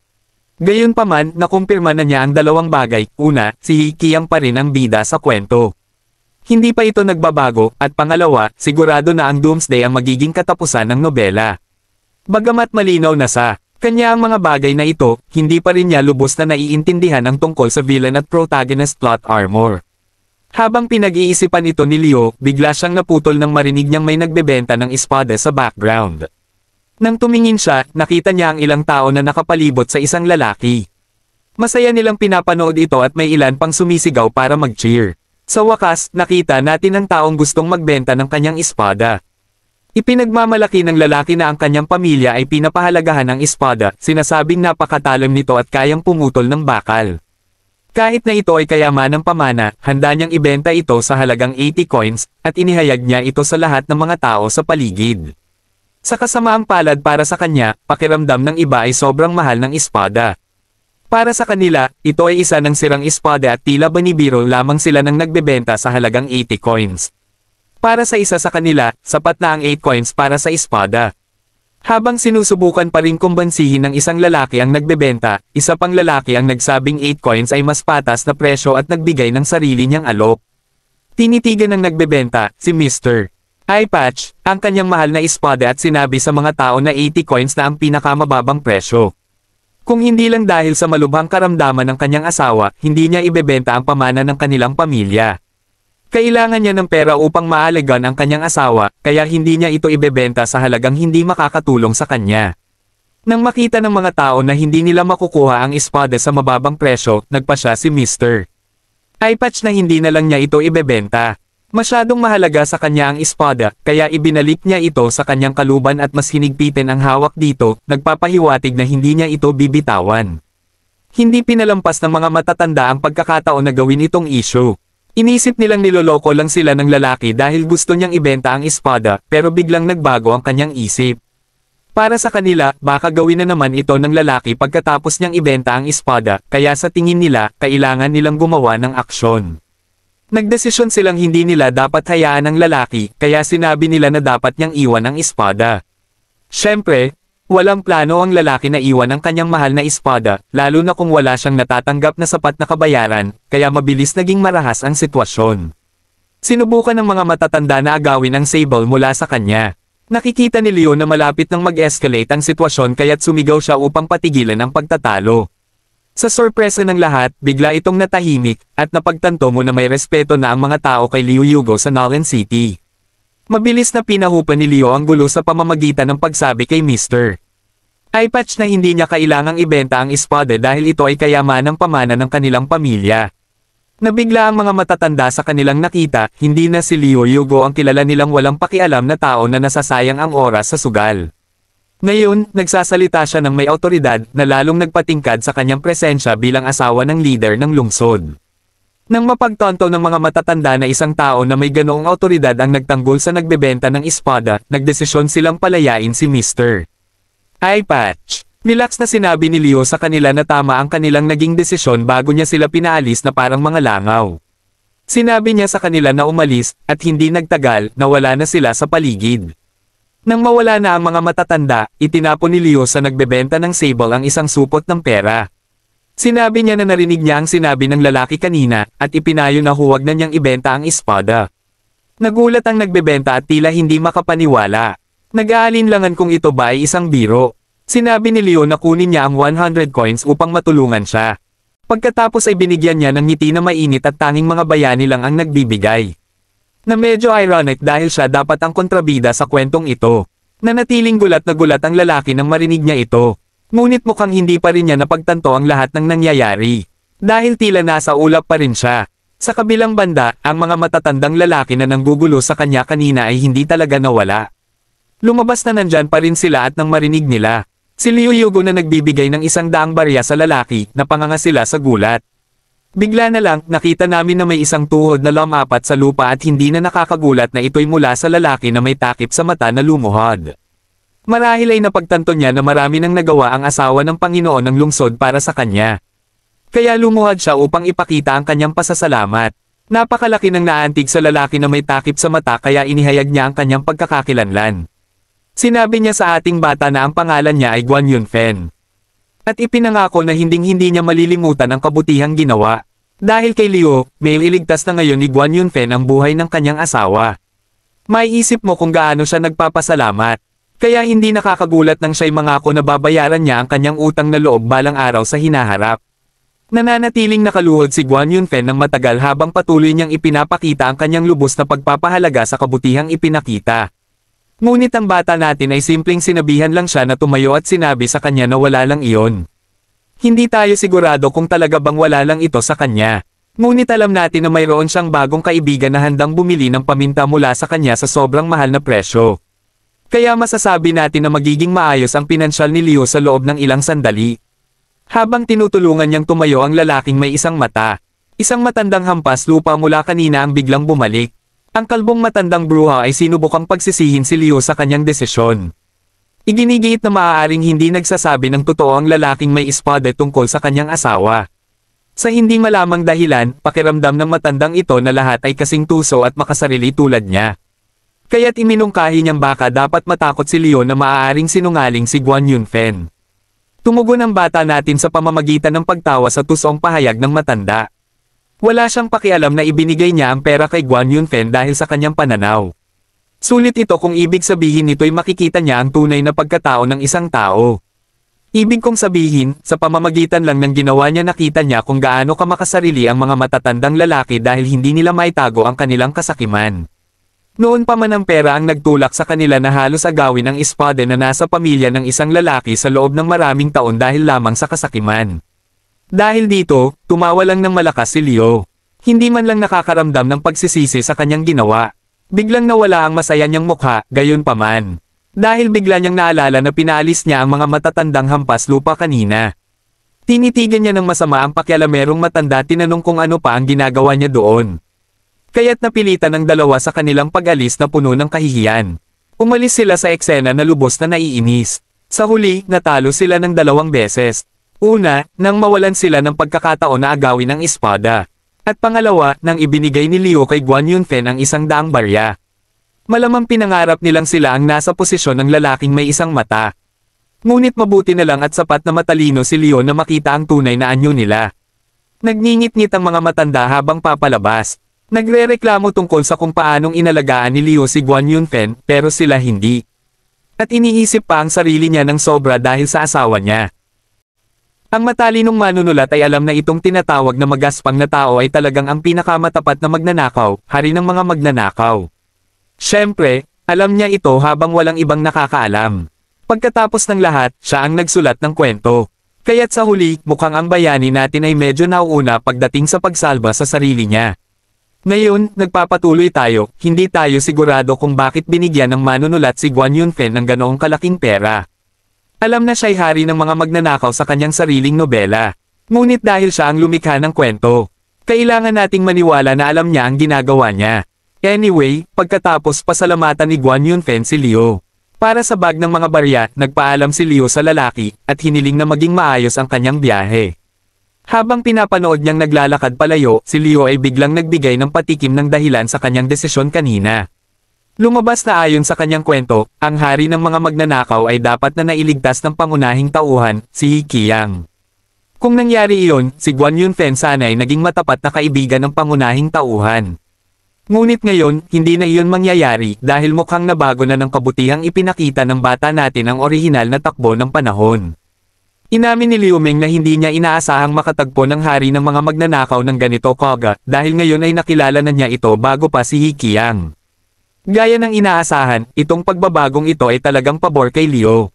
Gayunpaman, nakumpirma na niya ang dalawang bagay, una, si Hikiyang pa rin ang bida sa kwento. Hindi pa ito nagbabago, at pangalawa, sigurado na ang Doomsday ang magiging katapusan ng nobela. Bagamat malinaw na sa kanya ang mga bagay na ito, hindi pa rin niya lubos na naiintindihan ang tungkol sa villain at protagonist plot armor. Habang pinag-iisipan ito ni Leo, bigla siyang naputol nang marinig niyang may nagbebenta ng espada sa background. Nang tumingin siya, nakita niya ang ilang tao na nakapalibot sa isang lalaki. Masaya nilang pinapanood ito at may ilan pang sumisigaw para mag-cheer. Sa wakas, nakita natin ang taong gustong magbenta ng kanyang espada. Ipinagmamalaki ng lalaki na ang kanyang pamilya ay pinapahalagahan ng espada, sinasabing napakatalim nito at kayang pumutol ng bakal. Kahit na ito ay kayamanang pamana, handa niyang ibenta ito sa halagang 80 coins, at inihayag niya ito sa lahat ng mga tao sa paligid. Sa kasamaang palad para sa kanya, pakiramdam ng iba ay sobrang mahal ng espada. Para sa kanila, ito ay isa ng sirang espada at tila banibiro lamang sila nang nagbebenta sa halagang 80 coins. Para sa isa sa kanila, sapat na ang 8 coins para sa espada. Habang sinusubukan pa rin kumbansihin ng isang lalaki ang nagbebenta, isa pang lalaki ang nagsabing 8 coins ay mas patas na presyo at nagbigay ng sarili niyang alok. Tinitigan ng nagbebenta, si Mr. Eyepatch, ang kanyang mahal na espada at sinabi sa mga tao na 80 coins na ang pinakamababang presyo. Kung hindi lang dahil sa malubhang karamdaman ng kanyang asawa, hindi niya ibebenta ang pamana ng kanilang pamilya. Kailangan niya ng pera upang maalagan ang kanyang asawa, kaya hindi niya ito ibebenta sa halagang hindi makakatulong sa kanya. Nang makita ng mga tao na hindi nila makukuha ang espada sa mababang presyo, nagpa siya si Mr. Eyepatch na hindi na lang niya ito ibebenta. Masyadong mahalaga sa kanya ang espada, kaya ibinalik niya ito sa kanyang kaluban at mas hinigpitin ang hawak dito, nagpapahiwatig na hindi niya ito bibitawan. Hindi pinalampas ng mga matatanda ang pagkakataon na gawin itong issue. Inisip nilang niloloko lang sila ng lalaki dahil gusto niyang ibenta ang espada, pero biglang nagbago ang kanyang isip. Para sa kanila, baka gawin na naman ito ng lalaki pagkatapos niyang ibenta ang espada, kaya sa tingin nila, kailangan nilang gumawa ng aksyon. Nagdesisyon silang hindi nila dapat hayaan ang lalaki, kaya sinabi nila na dapat niyang iwan ang espada. Siyempre, Walang plano ang lalaki na iwan ang kanyang mahal na espada, lalo na kung wala siyang natatanggap na sapat na kabayaran, kaya mabilis naging marahas ang sitwasyon. Sinubukan ng mga matatanda na agawin ang Sable mula sa kanya. Nakikita ni Leon na malapit nang mag-escalate ang sitwasyon kaya't sumigaw siya upang patigilan ang pagtatalo. Sa sorpresa ng lahat, bigla itong natahimik, at napagtanto mo na may respeto na ang mga tao kay Liu Yugo sa Nolan City. Mabilis na pinahupa ni Leo ang gulo sa pamamagitan ng pagsabi kay Mr. Eyepatch na hindi niya kailangang ibenta ang espada dahil ito ay kayamanang pamana ng kanilang pamilya. Nabigla ang mga matatanda sa kanilang nakita, hindi na si Leo Yugo ang kilala nilang walang pakialam na tao na nasasayang ang oras sa sugal. Ngayon, nagsasalita siya ng may autoridad na lalong nagpatingkad sa kanyang presensya bilang asawa ng leader ng lungsod. Nang mapagtanto ng mga matatanda na isang tao na may ganoong autoridad ang nagtanggol sa nagbebenta ng espada, nagdesisyon silang palayain si Mr. Eye Patch. Relax na sinabi ni Leo sa kanila na tama ang kanilang naging desisyon bago niya sila pinaalis na parang mga langaw. Sinabi niya sa kanila na umalis, at hindi nagtagal, nawala na sila sa paligid. Nang mawala na ang mga matatanda, itinapon ni Leo sa nagbebenta ng sable ang isang supot ng pera. Sinabi niya na narinig niya ang sinabi ng lalaki kanina, at ipinayo na huwag na niyang ibenta ang espada. Nagulat ang nagbebenta at tila hindi makapaniwala. Nag-aalinlangan kung ito ba ay isang biro. Sinabi ni Leo na kunin niya ang 100 coins upang matulungan siya. Pagkatapos ay binigyan niya ng ngiti na mainit at tanging mga bayani lang ang nagbibigay. Na medyo ironic dahil siya dapat ang kontrabida sa kwentong ito. Nanatiling gulat na gulat ang lalaki nang marinig niya ito. Ngunit mukhang hindi pa rin niya napagtanto ang lahat ng nangyayari. Dahil tila nasa ulap pa rin siya. Sa kabilang banda, ang mga matatandang lalaki na nanggugulo sa kanya kanina ay hindi talaga nawala. Lumabas na nandyan pa rin sila at nang marinig nila, si Liu Yugo na nagbibigay ng isang daang barya sa lalaki na panganga sila sa gulat. Bigla na lang, nakita namin na may isang tuhod na lumapat sa lupa at hindi na nakakagulat na ito'y mula sa lalaki na may takip sa mata na lumuhod. Marahil ay napagtanto niya na marami nang nagawa ang asawa ng Panginoon ng lungsod para sa kanya. Kaya lumuhad siya upang ipakita ang kanyang pasasalamat. Napakalaki ng naantig sa lalaki na may takip sa mata kaya inihayag niya ang kanyang pagkakakilanlan. Sinabi niya sa ating bata na ang pangalan niya ay Guan Yunfen. At ipinangako na hinding-hindi niya malilimutan ang kabutihang ginawa. Dahil kay Liu, may iligtas na ngayon ni Guan Yunfen ang buhay ng kanyang asawa. May isip mo kung gaano siya nagpapasalamat. Kaya hindi nakakagulat nang siya'y mangako na babayaran niya ang kanyang utang na loob balang araw sa hinaharap. Nananatiling nakaluhod si Guan Yunfen ng matagal habang patuloy niyang ipinapakita ang kanyang lubos na pagpapahalaga sa kabutihang ipinakita. Ngunit ang bata natin ay simpleng sinabihan lang siya na tumayo at sinabi sa kanya na wala lang iyon. Hindi tayo sigurado kung talaga bang wala lang ito sa kanya. Ngunit alam natin na mayroon siyang bagong kaibigan na handang bumili ng paminta mula sa kanya sa sobrang mahal na presyo. Kaya masasabi natin na magiging maayos ang pinansyal ni Leo sa loob ng ilang sandali. Habang tinutulungan niyang tumayo ang lalaking may isang mata, isang matandang hampas lupa mula kanina ang biglang bumalik. Ang kalbong matandang bruha ay sinubukang pagsisihin si Leo sa kanyang desisyon. Iginigiit na maaaring hindi nagsasabi ng totoo ang lalaking may espada tungkol sa kanyang asawa. Sa hindi malamang dahilan, pakiramdam ng matandang ito na lahat ay kasing tuso at makasarili tulad niya. Kaya't iminungkahi niyang baka dapat matakot si Leon na maaaring sinungaling si Guan Yunfen. Tumugon ang bata natin sa pamamagitan ng pagtawa sa tusong pahayag ng matanda. Wala siyang pakialam na ibinigay niya ang pera kay Guan Yunfen dahil sa kanyang pananaw. Sulit ito kung ibig sabihin nito'y makikita niya ang tunay na pagkatao ng isang tao. Ibig kong sabihin, sa pamamagitan lang ng ginawa niya nakita niya kung gaano kamakasarili ang mga matatandang lalaki dahil hindi nila maitago ang kanilang kasakiman. Noon pa man ang pera ang nagtulak sa kanila na halos agawin ang espada na nasa pamilya ng isang lalaki sa loob ng maraming taon dahil lamang sa kasakiman. Dahil dito, tumawa lang ng malakas si Leo. Hindi man lang nakakaramdam ng pagsisisi sa kanyang ginawa. Biglang nawala ang masaya niyang mukha, gayon pa man. Dahil bigla niyang naalala na pinalis niya ang mga matatandang hampas lupa kanina. Tinitigan niya ng masama ang pakialamerong matanda tinanong kung ano pa ang ginagawa niya doon. Kaya't napilitan ng dalawa sa kanilang pag-alis na puno ng kahihiyan. Umalis sila sa eksena na lubos na naiinis. Sa huli, natalo sila ng dalawang beses. Una, nang mawalan sila ng pagkakataon na agawin ang espada. At pangalawa, nang ibinigay ni Liu kay Guan Yunfen ang isang daang barya. Malamang pinangarap nilang sila ang nasa posisyon ng lalaking may isang mata. Ngunit mabuti na lang at sapat na matalino si Leo na makita ang tunay na anyo nila. nagningit ngit ang mga matanda habang papalabas, Nagrereklamo tungkol sa kung paanong inalagaan ni Leo si Guan Yunfen, pero sila hindi. At iniisip pa ang sarili niya ng sobra dahil sa asawa niya. Ang matalinong manunulat ay alam na itong tinatawag na magaspang na tao ay talagang ang pinakamatapat na magnanakaw, hari ng mga magnanakaw. Siyempre, alam niya ito habang walang ibang nakakaalam. Pagkatapos ng lahat, siya ang nagsulat ng kwento. Kaya't sa huli, mukhang ang bayani natin ay medyo nauuna pagdating sa pagsalba sa sarili niya. Ngayon, nagpapatuloy tayo, hindi tayo sigurado kung bakit binigyan ng manunulat si Guan Yunfen ng ganoong kalaking pera. Alam na siya'y hari ng mga magnanakaw sa kanyang sariling nobela. Ngunit dahil siya ang lumikha ng kwento, kailangan nating maniwala na alam niya ang ginagawa niya. Anyway, pagkatapos pasalamatan ni Guan Yunfen si Leo. Para sa bag ng mga barya, nagpaalam si Leo sa lalaki, at hiniling na maging maayos ang kanyang biyahe. Habang pinapanood niyang naglalakad palayo, si Leo ay biglang nagbigay ng patikim ng dahilan sa kanyang desisyon kanina. Lumabas na ayon sa kanyang kwento, ang hari ng mga magnanakaw ay dapat na nailigtas ng pangunahing tauhan, si Hikiyang. Kung nangyari iyon, si Guan Yunfen sana ay naging matapat na kaibigan ng pangunahing tauhan. Ngunit ngayon, hindi na iyon mangyayari dahil mukhang nabago na ng kabutihang ipinakita ng bata natin ang orihinal na takbo ng panahon. Inamin ni Liu Ming na hindi niya inaasahang makatagpo ng hari ng mga magnanakaw ng ganito koga dahil ngayon ay nakilala na niya ito bago pa si Hikiang. Gaya ng inaasahan, itong pagbabagong ito ay talagang pabor kay Liu.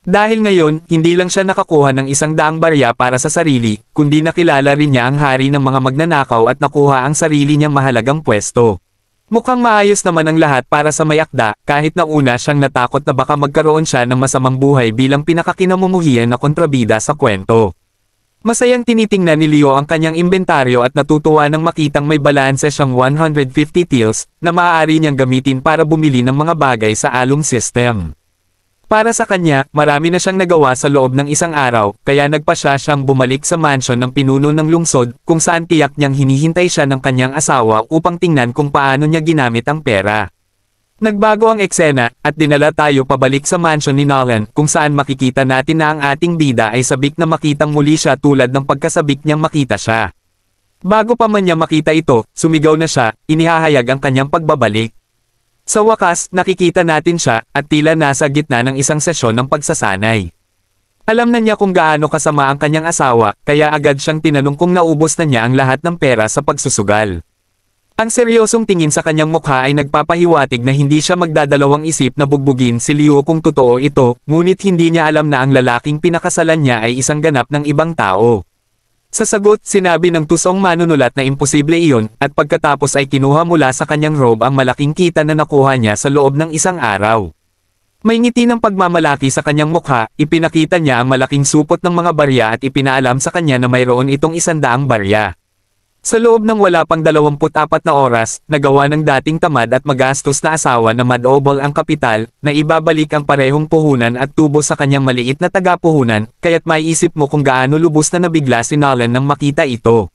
Dahil ngayon, hindi lang siya nakakuha ng isang daang barya para sa sarili, kundi nakilala rin niya ang hari ng mga magnanakaw at nakuha ang sarili niyang mahalagang pwesto. Mukhang maayos naman ang lahat para sa may akda, kahit na una siyang natakot na baka magkaroon siya ng masamang buhay bilang pinakakinamumuhian na kontrabida sa kwento. Masayang tinitingnan ni Leo ang kanyang inventaryo at natutuwa nang makitang may balanse siyang 150 tills na maaari niyang gamitin para bumili ng mga bagay sa along system. Para sa kanya, marami na siyang nagawa sa loob ng isang araw, kaya nagpa siya siyang bumalik sa mansion ng pinuno ng lungsod, kung saan tiyak niyang hinihintay siya ng kanyang asawa upang tingnan kung paano niya ginamit ang pera. Nagbago ang eksena, at dinala tayo pabalik sa mansion ni Nolan, kung saan makikita natin na ang ating bida ay sabik na makitang muli siya tulad ng pagkasabik niyang makita siya. Bago pa man niya makita ito, sumigaw na siya, inihahayag ang kanyang pagbabalik. Sa wakas, nakikita natin siya, at tila nasa gitna ng isang sesyon ng pagsasanay. Alam na niya kung gaano kasama ang kanyang asawa, kaya agad siyang tinanong kung naubos na niya ang lahat ng pera sa pagsusugal. Ang seryosong tingin sa kanyang mukha ay nagpapahiwatig na hindi siya magdadalawang isip na bugbugin si Liu kung totoo ito, ngunit hindi niya alam na ang lalaking pinakasalan niya ay isang ganap ng ibang tao. Sa sagot, sinabi ng tusong manunulat na imposible iyon, at pagkatapos ay kinuha mula sa kanyang robe ang malaking kita na nakuha niya sa loob ng isang araw. May ngiti ng pagmamalaki sa kanyang mukha, ipinakita niya ang malaking supot ng mga barya at ipinaalam sa kanya na mayroon itong isandaang barya. Sa loob ng wala pang 24 na oras, nagawa ng dating tamad at magastos na asawa na madobol ang kapital, na ibabalik ang parehong puhunan at tubo sa kanyang maliit na tagapuhunan, kaya't maiisip mo kung gaano lubos na nabigla si Nolan nang makita ito.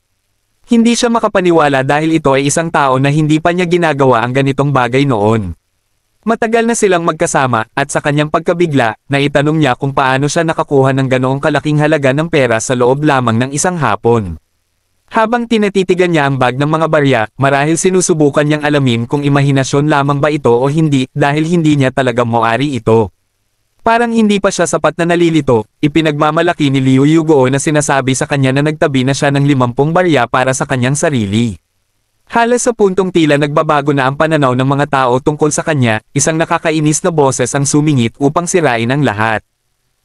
Hindi siya makapaniwala dahil ito ay isang tao na hindi pa niya ginagawa ang ganitong bagay noon. Matagal na silang magkasama, at sa kanyang pagkabigla, naitanong niya kung paano siya nakakuha ng ganoong kalaking halaga ng pera sa loob lamang ng isang hapon. Habang tinatitigan niya ang bag ng mga barya, marahil sinusubukan niyang alamin kung imahinasyon lamang ba ito o hindi dahil hindi niya talaga moari ito. Parang hindi pa siya sapat na nalilito, ipinagmamalaki ni Liu Yugo na sinasabi sa kanya na nagtabi na siya ng limampung barya para sa kanyang sarili. Halos sa puntong tila nagbabago na ang pananaw ng mga tao tungkol sa kanya, isang nakakainis na boses ang sumingit upang sirain ang lahat.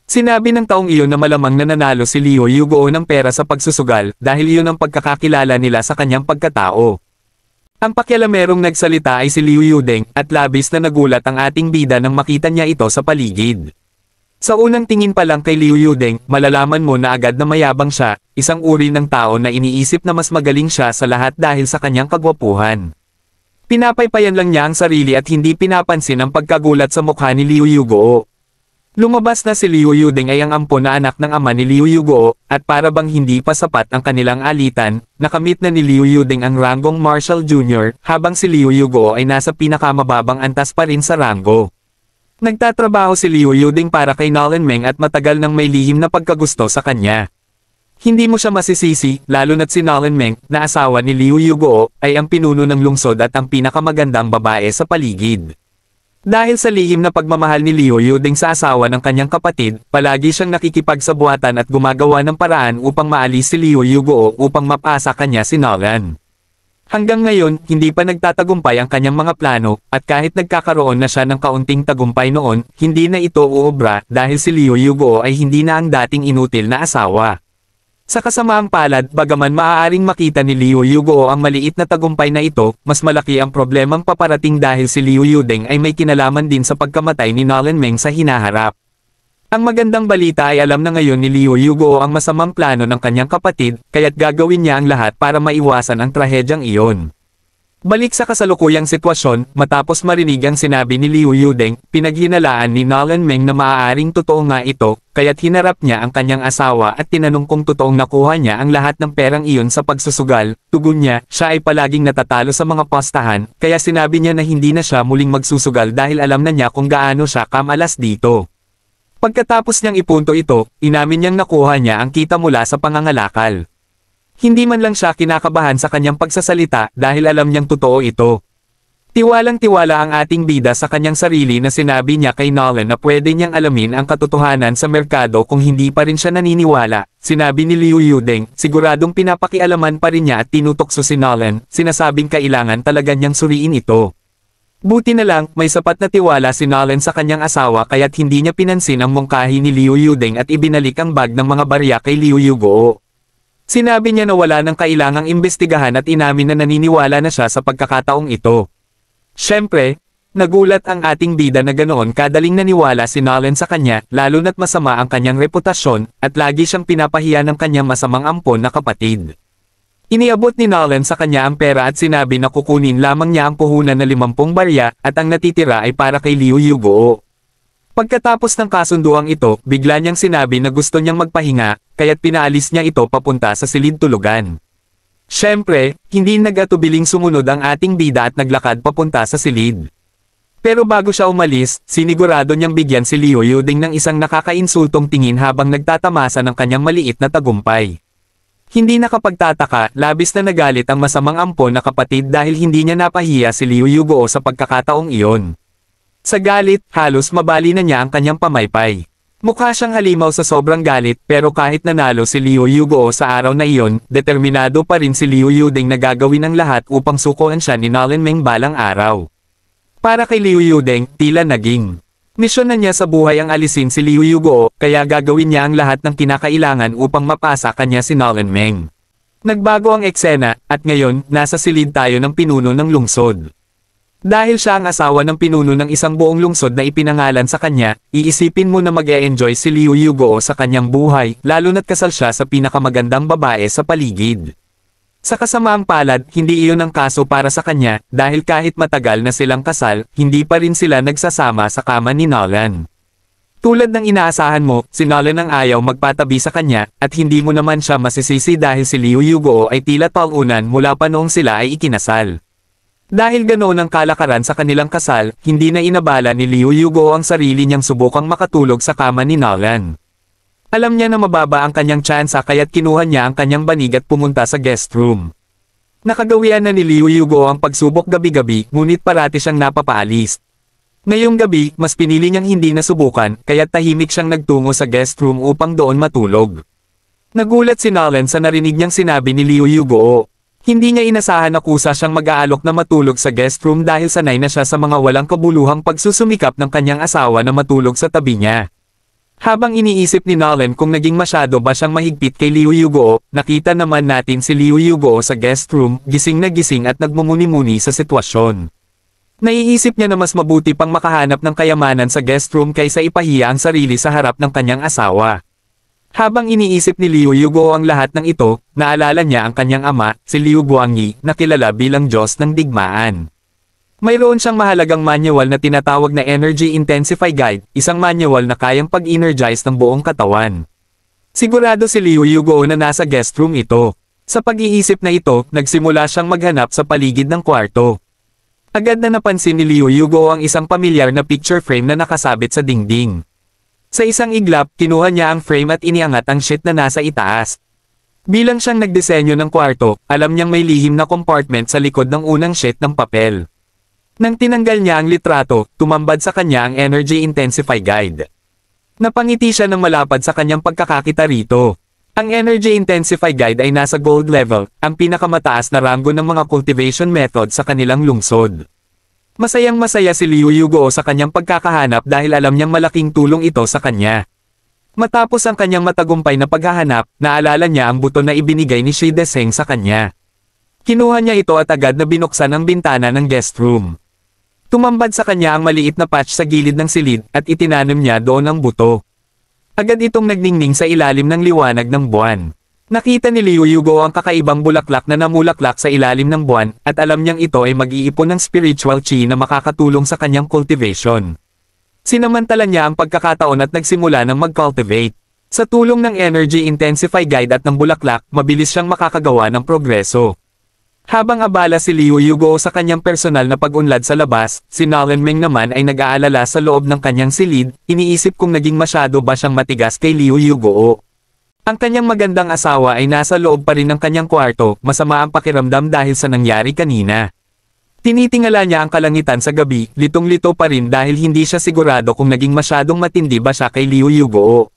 Sinabi ng taong iyon na malamang nananalo si Leo Yugo ng pera sa pagsusugal dahil iyon ang pagkakakilala nila sa kanyang pagkatao. Ang pakialamerong nagsalita ay si Liu Yudeng at labis na nagulat ang ating bida nang makita niya ito sa paligid. Sa unang tingin pa lang kay Liu Yudeng, malalaman mo na agad na mayabang siya, isang uri ng tao na iniisip na mas magaling siya sa lahat dahil sa kanyang kagwapuhan. Pinapaypayan lang niya ang sarili at hindi pinapansin ang pagkagulat sa mukha ni Liu Yugoo. Lumabas na si Liu Yuding ay ang ampo na anak ng ama ni Liu Yugo, at para bang hindi pa sapat ang kanilang alitan, nakamit na ni Liu Yuding ang ranggong Marshal Jr. habang si Liu Yugo ay nasa pinakamababang antas pa rin sa ranggo. Nagtatrabaho si Liu Yuding para kay Nolan Meng at matagal nang may lihim na pagkagusto sa kanya. Hindi mo siya masisisi, lalo na't si Nolan Meng, na asawa ni Liu Yugo, ay ang pinuno ng lungsod at ang pinakamagandang babae sa paligid. Dahil sa lihim na pagmamahal ni Liu Yuding sa asawa ng kanyang kapatid, palagi siyang nakikipagsabuhatan at gumagawa ng paraan upang maalis si Leo Yugo upang mapasa kanya si Nolan. Hanggang ngayon, hindi pa nagtatagumpay ang kanyang mga plano, at kahit nagkakaroon na siya ng kaunting tagumpay noon, hindi na ito uobra dahil si Leo Yugo ay hindi na ang dating inutil na asawa. Sa kasamaang palad, bagaman maaaring makita ni Liu Yugo ang maliit na tagumpay na ito, mas malaki ang problemang paparating dahil si Liu Yudeng ay may kinalaman din sa pagkamatay ni Nolan Meng sa hinaharap. Ang magandang balita ay alam na ngayon ni Liu Yugo ang masamang plano ng kanyang kapatid, kaya't gagawin niya ang lahat para maiwasan ang trahedyang iyon. Balik sa kasalukuyang sitwasyon, matapos marinig ang sinabi ni Liu Yudeng, pinaghinalaan ni Nolan Meng na maaaring totoo nga ito, kaya't hinarap niya ang kanyang asawa at tinanong kung totoong nakuha niya ang lahat ng perang iyon sa pagsusugal, tugon niya, siya ay palaging natatalo sa mga pastahan, kaya sinabi niya na hindi na siya muling magsusugal dahil alam na niya kung gaano siya kamalas dito. Pagkatapos niyang ipunto ito, inamin niyang nakuha niya ang kita mula sa pangangalakal. Hindi man lang siya kinakabahan sa kanyang pagsasalita dahil alam niyang totoo ito. Tiwalang-tiwala ang ating bida sa kanyang sarili na sinabi niya kay Nolan na pwede niyang alamin ang katotohanan sa merkado kung hindi pa rin siya naniniwala. Sinabi ni Liu Yudeng, siguradong pinapakialaman pa rin niya at tinutokso si Nolan, sinasabing kailangan talaga niyang suriin ito. Buti na lang, may sapat na tiwala si Nolan sa kanyang asawa kaya't hindi niya pinansin ang mungkahi ni Liu Yudeng at ibinalik ang bag ng mga barya kay Liu Yugoo. Sinabi niya na wala nang kailangang imbestigahan at inamin na naniniwala na siya sa pagkakataong ito. Siyempre, nagulat ang ating bida na ganoon kadaling naniwala si Nolan sa kanya lalo na't masama ang kanyang reputasyon at lagi siyang pinapahiya ng kanyang masamang ampon na kapatid. Iniabot ni Nolan sa kanya ang pera at sinabi na kukunin lamang niya ang puhunan na limampung barya at ang natitira ay para kay Liu Yugo. Pagkatapos ng kasunduang ito, bigla niyang sinabi na gusto niyang magpahinga, kaya't pinaalis niya ito papunta sa silid tulugan. Siyempre, hindi nagatubiling sumunod ang ating bida at naglakad papunta sa silid. Pero bago siya umalis, sinigurado niyang bigyan si Liu Yuding ng isang nakakainsultong tingin habang nagtatamasa ng kanyang maliit na tagumpay. Hindi nakapagtataka, labis na nagalit ang masamang ampo na kapatid dahil hindi niya napahiya si Liu Yugo sa pagkakataong iyon. Sa galit, halos mabali na niya ang kanyang pamaypay. Mukha siyang halimaw sa sobrang galit pero kahit nanalo si Liu Yugo sa araw na iyon, determinado pa rin si Liu Yuding na gagawin ang lahat upang sukoan siya ni Nolan Meng balang araw. Para kay Liu Yudeng, tila naging misyon na niya sa buhay ang alisin si Liu Yugo, kaya gagawin niya ang lahat ng kinakailangan upang mapasa kanya si Nolan Meng. Nagbago ang eksena, at ngayon, nasa silid tayo ng pinuno ng lungsod. Dahil siya ang asawa ng pinuno ng isang buong lungsod na ipinangalan sa kanya, iisipin mo na mag -e enjoy si Liu Yugoo sa kanyang buhay, lalo na't kasal siya sa pinakamagandang babae sa paligid. Sa kasamaang palad, hindi iyon ang kaso para sa kanya, dahil kahit matagal na silang kasal, hindi pa rin sila nagsasama sa kama ni Nolan. Tulad ng inaasahan mo, si Nolan ang ayaw magpatabi sa kanya, at hindi mo naman siya masisisi dahil si Liu Yugo ay tila paunan mula pa noong sila ay ikinasal. Dahil ganoon ang kalakaran sa kanilang kasal, hindi na inabala ni Liu Yugo ang sarili niyang subukang makatulog sa kama ni Nalan. Alam niya na mababa ang kanyang tsansa kaya't kinuha niya ang kanyang banig at pumunta sa guest room. Nakagawian na ni Liu Yugo ang pagsubok gabi-gabi ngunit parati siyang napapaalis. Ngayong gabi, mas pinili niyang hindi na subukan, kaya tahimik siyang nagtungo sa guest room upang doon matulog. Nagulat si Nalan sa narinig niyang sinabi ni Liu Yugo. Hindi niya inasahan na kusa siyang mag-aalok na matulog sa guest room dahil sanay na siya sa mga walang kabuluhang pagsusumikap ng kanyang asawa na matulog sa tabi niya. Habang iniisip ni Nolan kung naging masyado ba siyang mahigpit kay Liu Yugoo, nakita naman natin si Liu Yugoo sa guest room, gising na gising at nagmumuni-muni sa sitwasyon. Naiisip niya na mas mabuti pang makahanap ng kayamanan sa guest room kaysa ipahiya ang sarili sa harap ng kanyang asawa. Habang iniisip ni Liu Yuguo ang lahat ng ito, naalala niya ang kanyang ama, si Liu Guangyi, na kilala bilang Diyos ng Digmaan. Mayroon siyang mahalagang manual na tinatawag na Energy Intensify Guide, isang manual na kayang pag-energize ng buong katawan. Sigurado si Liu Yuguo na nasa guest room ito. Sa pag-iisip na ito, nagsimula siyang maghanap sa paligid ng kwarto. Agad na napansin ni Liu Yuguo ang isang pamilyar na picture frame na nakasabit sa dingding. Sa isang iglap, kinuha niya ang frame at iniangat ang sheet na nasa itaas. Bilang siyang nagdisenyo ng kwarto, alam niyang may lihim na compartment sa likod ng unang sheet ng papel. Nang tinanggal niya ang litrato, tumambad sa kanya ang Energy Intensify Guide. Napangiti siya ng malapad sa kanyang pagkakakita rito. Ang Energy Intensify Guide ay nasa gold level, ang pinakamataas na ranggo ng mga cultivation method sa kanilang lungsod. Masayang masaya si Liu Yugo sa kanyang pagkakahanap dahil alam niyang malaking tulong ito sa kanya. Matapos ang kanyang matagumpay na paghahanap, naalala niya ang buto na ibinigay ni Shi Deseng sa kanya. Kinuha niya ito at agad na binuksan ang bintana ng guest room. Tumambad sa kanya ang maliit na patch sa gilid ng silid at itinanim niya doon ang buto. Agad itong nagningning sa ilalim ng liwanag ng buwan. Nakita ni Liu Yugo ang kakaibang bulaklak na namulaklak sa ilalim ng buwan, at alam niyang ito ay mag-iipon ng spiritual chi na makakatulong sa kanyang cultivation. Sinamantala niya ang pagkakataon at nagsimula ng mag-cultivate. Sa tulong ng Energy Intensify Guide at ng bulaklak, mabilis siyang makakagawa ng progreso. Habang abala si Liu Yugo sa kanyang personal na pag-unlad sa labas, si Nalan Meng naman ay nag-aalala sa loob ng kanyang silid, iniisip kung naging masyado ba siyang matigas kay Liu Yugo. Ang kanyang magandang asawa ay nasa loob pa rin ng kanyang kwarto, masama ang pakiramdam dahil sa nangyari kanina. Tinitingala niya ang kalangitan sa gabi, litong-lito pa rin dahil hindi siya sigurado kung naging masyadong matindi ba siya kay Liu Yugoo.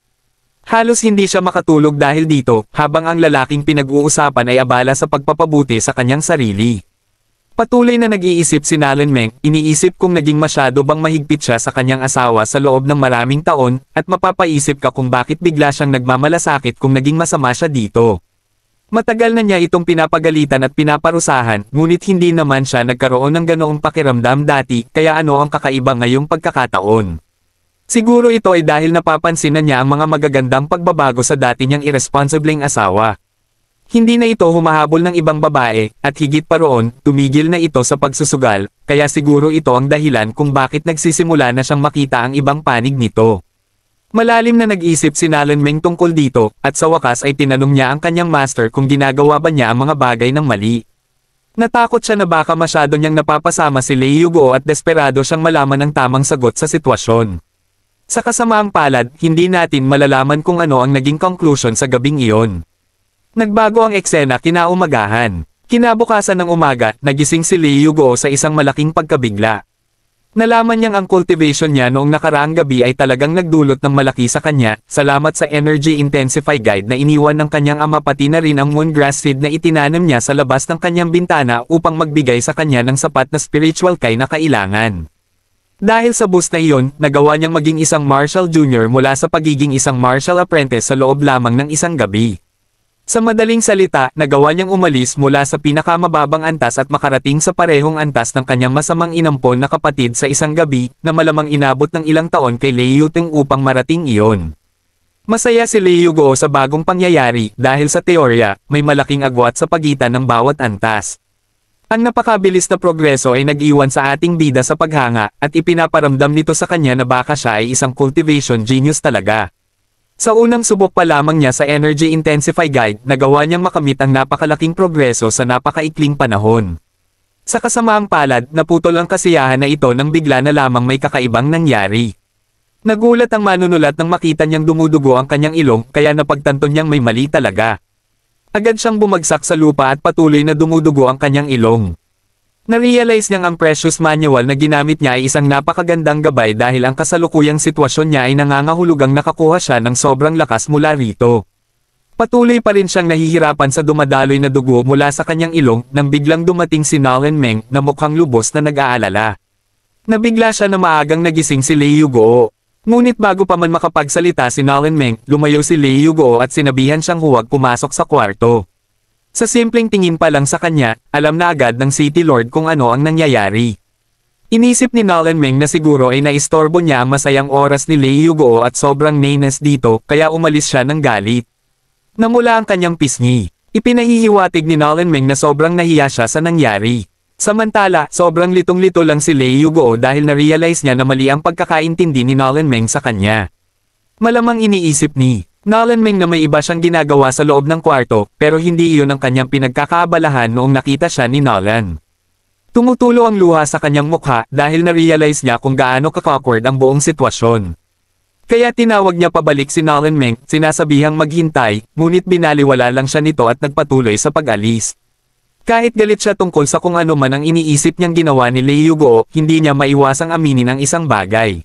Halos hindi siya makatulog dahil dito, habang ang lalaking pinag-uusapan ay abala sa pagpapabuti sa kanyang sarili. Patuloy na nag-iisip si Nalen Meng, iniisip kung naging masyado bang mahigpit siya sa kanyang asawa sa loob ng maraming taon, at mapapaisip ka kung bakit bigla siyang nagmamalasakit kung naging masama siya dito. Matagal na niya itong pinapagalitan at pinaparusahan, ngunit hindi naman siya nagkaroon ng ganoong pakiramdam dati, kaya ano ang kakaiba ngayong pagkakataon. Siguro ito ay dahil napapansin na niya ang mga magagandang pagbabago sa dati niyang irresponsibleng asawa. Hindi na ito humahabol ng ibang babae, at higit pa roon, tumigil na ito sa pagsusugal, kaya siguro ito ang dahilan kung bakit nagsisimula na siyang makita ang ibang panig nito. Malalim na nag-isip si Nalan Meng tungkol dito, at sa wakas ay tinanong niya ang kanyang master kung ginagawa ba niya ang mga bagay ng mali. Natakot siya na baka masyado niyang napapasama si Lei Yugo at desperado siyang malaman ang tamang sagot sa sitwasyon. Sa kasamaang palad, hindi natin malalaman kung ano ang naging conclusion sa gabing iyon. Nagbago ang eksena kinaumagahan. Kinabukasan ng umaga, nagising si Lee Yugo sa isang malaking pagkabigla. Nalaman niyang ang cultivation niya noong nakaraang gabi ay talagang nagdulot ng malaki sa kanya, salamat sa Energy Intensify Guide na iniwan ng kanyang ama pati na rin ang moongrass seed na itinanim niya sa labas ng kanyang bintana upang magbigay sa kanya ng sapat na spiritual kay na kailangan. Dahil sa boost na iyon, nagawa niyang maging isang martial junior mula sa pagiging isang martial apprentice sa loob lamang ng isang gabi. Sa madaling salita, nagawa niyang umalis mula sa pinakamababang antas at makarating sa parehong antas ng kanyang masamang inampon na kapatid sa isang gabi na malamang inabot ng ilang taon kay Leiyuteng upang marating iyon. Masaya si Leyugo sa bagong pangyayari dahil sa teorya, may malaking agwat sa pagitan ng bawat antas. Ang napakabilis na progreso ay nag-iwan sa ating bida sa paghanga at ipinaparamdam nito sa kanya na baka siya ay isang cultivation genius talaga. Sa unang subok pa lamang niya sa Energy Intensify Guide, nagawa niyang makamit ang napakalaking progreso sa napakaikling panahon. Sa kasamaang palad, naputol ang kasiyahan na ito nang bigla na lamang may kakaibang nangyari. Nagulat ang manunulat nang makita niyang dumudugo ang kanyang ilong kaya napagtanto niyang may mali talaga. Agad siyang bumagsak sa lupa at patuloy na dumudugo ang kanyang ilong. Narealize niyang ang precious manual na ginamit niya ay isang napakagandang gabay dahil ang kasalukuyang sitwasyon niya ay nangangahulugang nakakuha siya ng sobrang lakas mula rito. Patuloy pa rin siyang nahihirapan sa dumadaloy na dugo mula sa kanyang ilong nang biglang dumating si Nalan Meng na mukhang lubos na nag-aalala. Nabigla siya na maagang nagising si Lei Yugo. Ngunit bago pa man makapagsalita si Nalan Meng, lumayo si Lei Yugo at sinabihan siyang huwag pumasok sa kwarto. Sa simpleng tingin pa lang sa kanya, alam na agad ng City Lord kung ano ang nangyayari. Inisip ni Nolan Meng na siguro ay naistorbo niya ang masayang oras ni Lei Yugo at sobrang nainess dito kaya umalis siya ng galit. Namula ang kanyang pisngi. Ipinahihiwatig ni Nolan Meng na sobrang nahiya siya sa nangyari. Samantala, sobrang litong-lito lang si Lei Yugo dahil na-realize niya na mali ang pagkakaintindi ni Nolan Meng sa kanya. Malamang iniisip ni Nolan Meng na may iba siyang ginagawa sa loob ng kwarto pero hindi iyon ang kanyang pinagkakaabalahan noong nakita siya ni Nolan. Tumutulo ang luha sa kanyang mukha dahil na-realize niya kung gaano kakawkward ang buong sitwasyon. Kaya tinawag niya pabalik si Nolan Meng, sinasabihang maghintay, ngunit binaliwala lang siya nito at nagpatuloy sa pag-alis. Kahit galit siya tungkol sa kung ano man ang iniisip niyang ginawa ni Lei Guo, hindi niya maiwasang aminin ang isang bagay.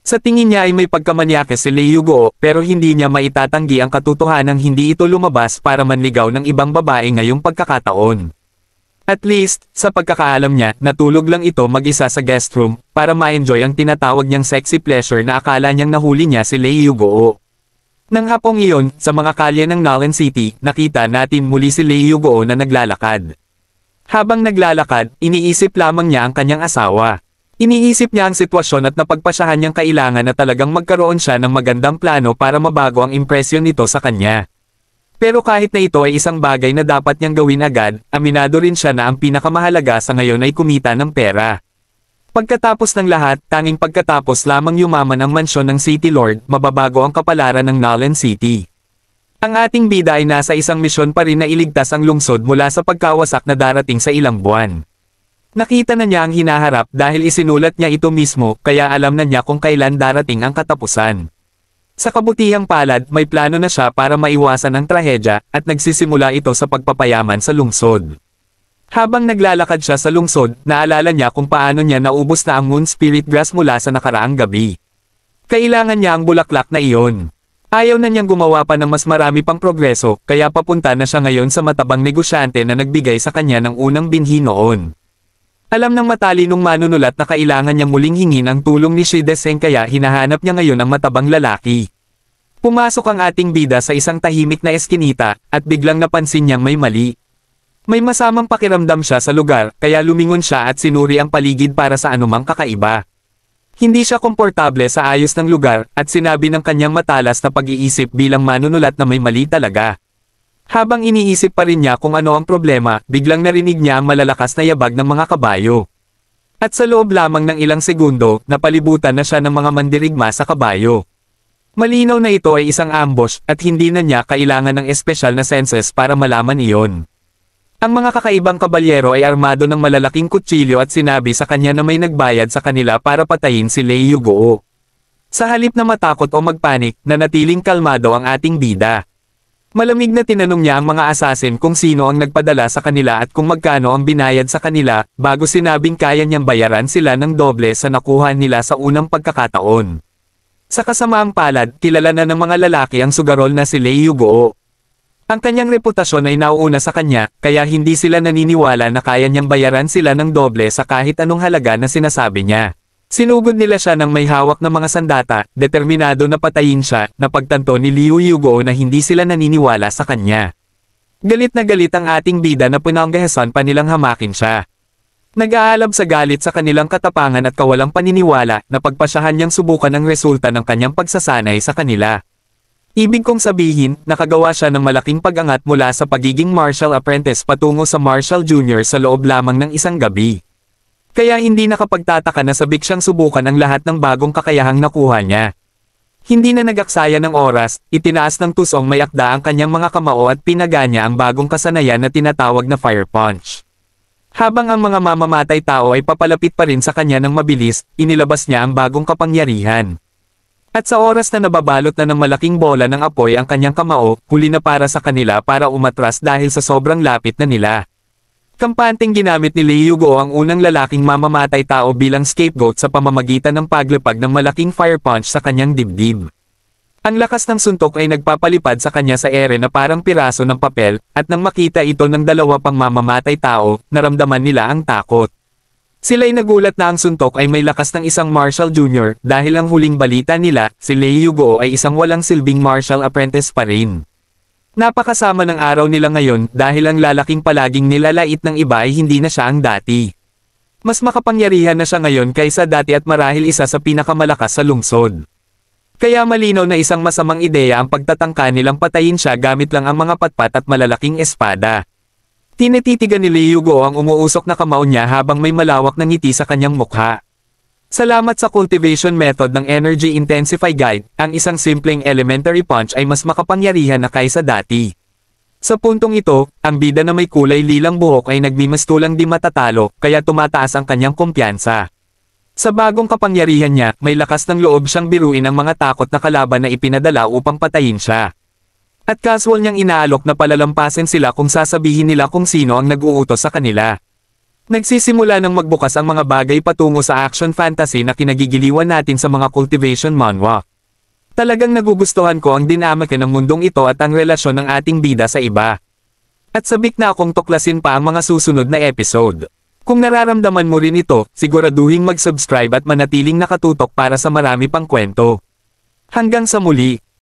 Sa tingin niya ay may pagkamanyake si Liugo pero hindi niya maitatanggi ang katotohanang hindi ito lumabas para manligaw ng ibang babae ngayong pagkakataon. At least, sa pagkakaalam niya, natulog lang ito mag-isa sa guest room para ma-enjoy ang tinatawag niyang sexy pleasure na akala niyang nahuli niya si Liugo. Nang hapong iyon, sa mga kalye ng Nolan City, nakita natin muli si Liugo na naglalakad. Habang naglalakad, iniisip lamang niya ang kanyang asawa. Iniisip niya ang sitwasyon at napagpasyahan niyang kailangan na talagang magkaroon siya ng magandang plano para mabago ang impresyon nito sa kanya. Pero kahit na ito ay isang bagay na dapat niyang gawin agad, aminado rin siya na ang pinakamahalaga sa ngayon ay kumita ng pera. Pagkatapos ng lahat, tanging pagkatapos lamang yumaman ang mansyon ng City Lord, mababago ang kapalaran ng Nolan City. Ang ating bida ay nasa isang misyon pa rin na iligtas ang lungsod mula sa pagkawasak na darating sa ilang buwan. Nakita na niya ang hinaharap dahil isinulat niya ito mismo kaya alam na niya kung kailan darating ang katapusan. Sa kabutihang palad may plano na siya para maiwasan ang trahedya at nagsisimula ito sa pagpapayaman sa lungsod. Habang naglalakad siya sa lungsod, naalala niya kung paano niya naubos na ang moon spirit grass mula sa nakaraang gabi. Kailangan niya ang bulaklak na iyon. Ayaw na niyang gumawa pa ng mas marami pang progreso kaya papunta na siya ngayon sa matabang negosyante na nagbigay sa kanya ng unang binhi noon. Alam ng matalinong manunulat na kailangan niyang muling hingin ang tulong ni Shidesen kaya hinahanap niya ngayon ang matabang lalaki. Pumasok ang ating bida sa isang tahimik na eskinita, at biglang napansin niyang may mali. May masamang pakiramdam siya sa lugar, kaya lumingon siya at sinuri ang paligid para sa anumang kakaiba. Hindi siya komportable sa ayos ng lugar, at sinabi ng kanyang matalas na pag-iisip bilang manunulat na may mali talaga. Habang iniisip pa rin niya kung ano ang problema, biglang narinig niya ang malalakas na yabag ng mga kabayo. At sa loob lamang ng ilang segundo, napalibutan na siya ng mga mandirigma sa kabayo. Malinaw na ito ay isang ambush at hindi na niya kailangan ng espesyal na senses para malaman iyon. Ang mga kakaibang kabalyero ay armado ng malalaking kutsilyo at sinabi sa kanya na may nagbayad sa kanila para patayin si Lei Yugoo. Sa halip na matakot o magpanik, nanatiling kalmado ang ating bida. Malamig na tinanong niya ang mga assassin kung sino ang nagpadala sa kanila at kung magkano ang binayad sa kanila, bago sinabing kaya niyang bayaran sila ng doble sa nakuha nila sa unang pagkakataon. Sa kasamaang palad, kilala na ng mga lalaki ang sugarol na si Lei Yugoo. Ang kanyang reputasyon ay nauuna sa kanya, kaya hindi sila naniniwala na kaya niyang bayaran sila ng doble sa kahit anong halaga na sinasabi niya. Sinugod nila siya ng may hawak ng mga sandata, determinado na patayin siya, pagtanto ni Liu Yugo na hindi sila naniniwala sa kanya. Galit na galit ang ating bida na pinanggahasan pa nilang hamakin siya. Nag-aalab sa galit sa kanilang katapangan at kawalang paniniwala na pagpasyahan niyang subukan ang resulta ng kanyang pagsasanay sa kanila. Ibig kong sabihin, nakagawa siya ng malaking pagangat mula sa pagiging martial apprentice patungo sa martial junior sa loob lamang ng isang gabi. Kaya hindi nakapagtataka na sabik siyang subukan ang lahat ng bagong kakayahang nakuha niya. Hindi na nagaksaya ng oras, itinaas ng tusong may akda ang kanyang mga kamao at pinaga niya ang bagong kasanayan na tinatawag na fire punch. Habang ang mga mamamatay tao ay papalapit pa rin sa kanya ng mabilis, inilabas niya ang bagong kapangyarihan. At sa oras na nababalot na ng malaking bola ng apoy ang kanyang kamao, huli na para sa kanila para umatras dahil sa sobrang lapit na nila. Kampanteng ginamit ni Leiyugo ang unang lalaking mamamatay tao bilang scapegoat sa pamamagitan ng paglapag ng malaking fire punch sa kanyang dibdib. Ang lakas ng suntok ay nagpapalipad sa kanya sa ere na parang piraso ng papel, at nang makita ito ng dalawa pang mamamatay tao, naramdaman nila ang takot. Sila'y nagulat na ang suntok ay may lakas ng isang martial junior dahil ang huling balita nila, si Leiyugo ay isang walang silbing martial apprentice pa rin. Napakasama ng araw nila ngayon dahil ang lalaking palaging nilalait ng iba ay hindi na siya ang dati. Mas makapangyarihan na siya ngayon kaysa dati at marahil isa sa pinakamalakas sa lungsod. Kaya malinaw na isang masamang ideya ang pagtatangka nilang patayin siya gamit lang ang mga patpat at malalaking espada. Tinititigan ni Liugo ang umuusok na kamao niya habang may malawak na ngiti sa kanyang mukha. Salamat sa cultivation method ng Energy Intensify Guide, ang isang simpleng elementary punch ay mas makapangyarihan na kaysa dati. Sa puntong ito, ang bida na may kulay lilang buhok ay nagmimastulang di matatalo, kaya tumataas ang kanyang kumpiyansa. Sa bagong kapangyarihan niya, may lakas ng loob siyang biruin ang mga takot na kalaban na ipinadala upang patayin siya. At casual niyang inaalok na palalampasin sila kung sasabihin nila kung sino ang nag-uutos sa kanila. Nagsisimula ng magbukas ang mga bagay patungo sa action fantasy na kinagigiliwan natin sa mga cultivation manwa. Talagang nagugustuhan ko ang dinamika ng mundong ito at ang relasyon ng ating bida sa iba. At sabik na akong tuklasin pa ang mga susunod na episode. Kung nararamdaman mo rin ito, siguraduhin mag-subscribe at manatiling nakatutok para sa marami pang kwento. Hanggang sa muli!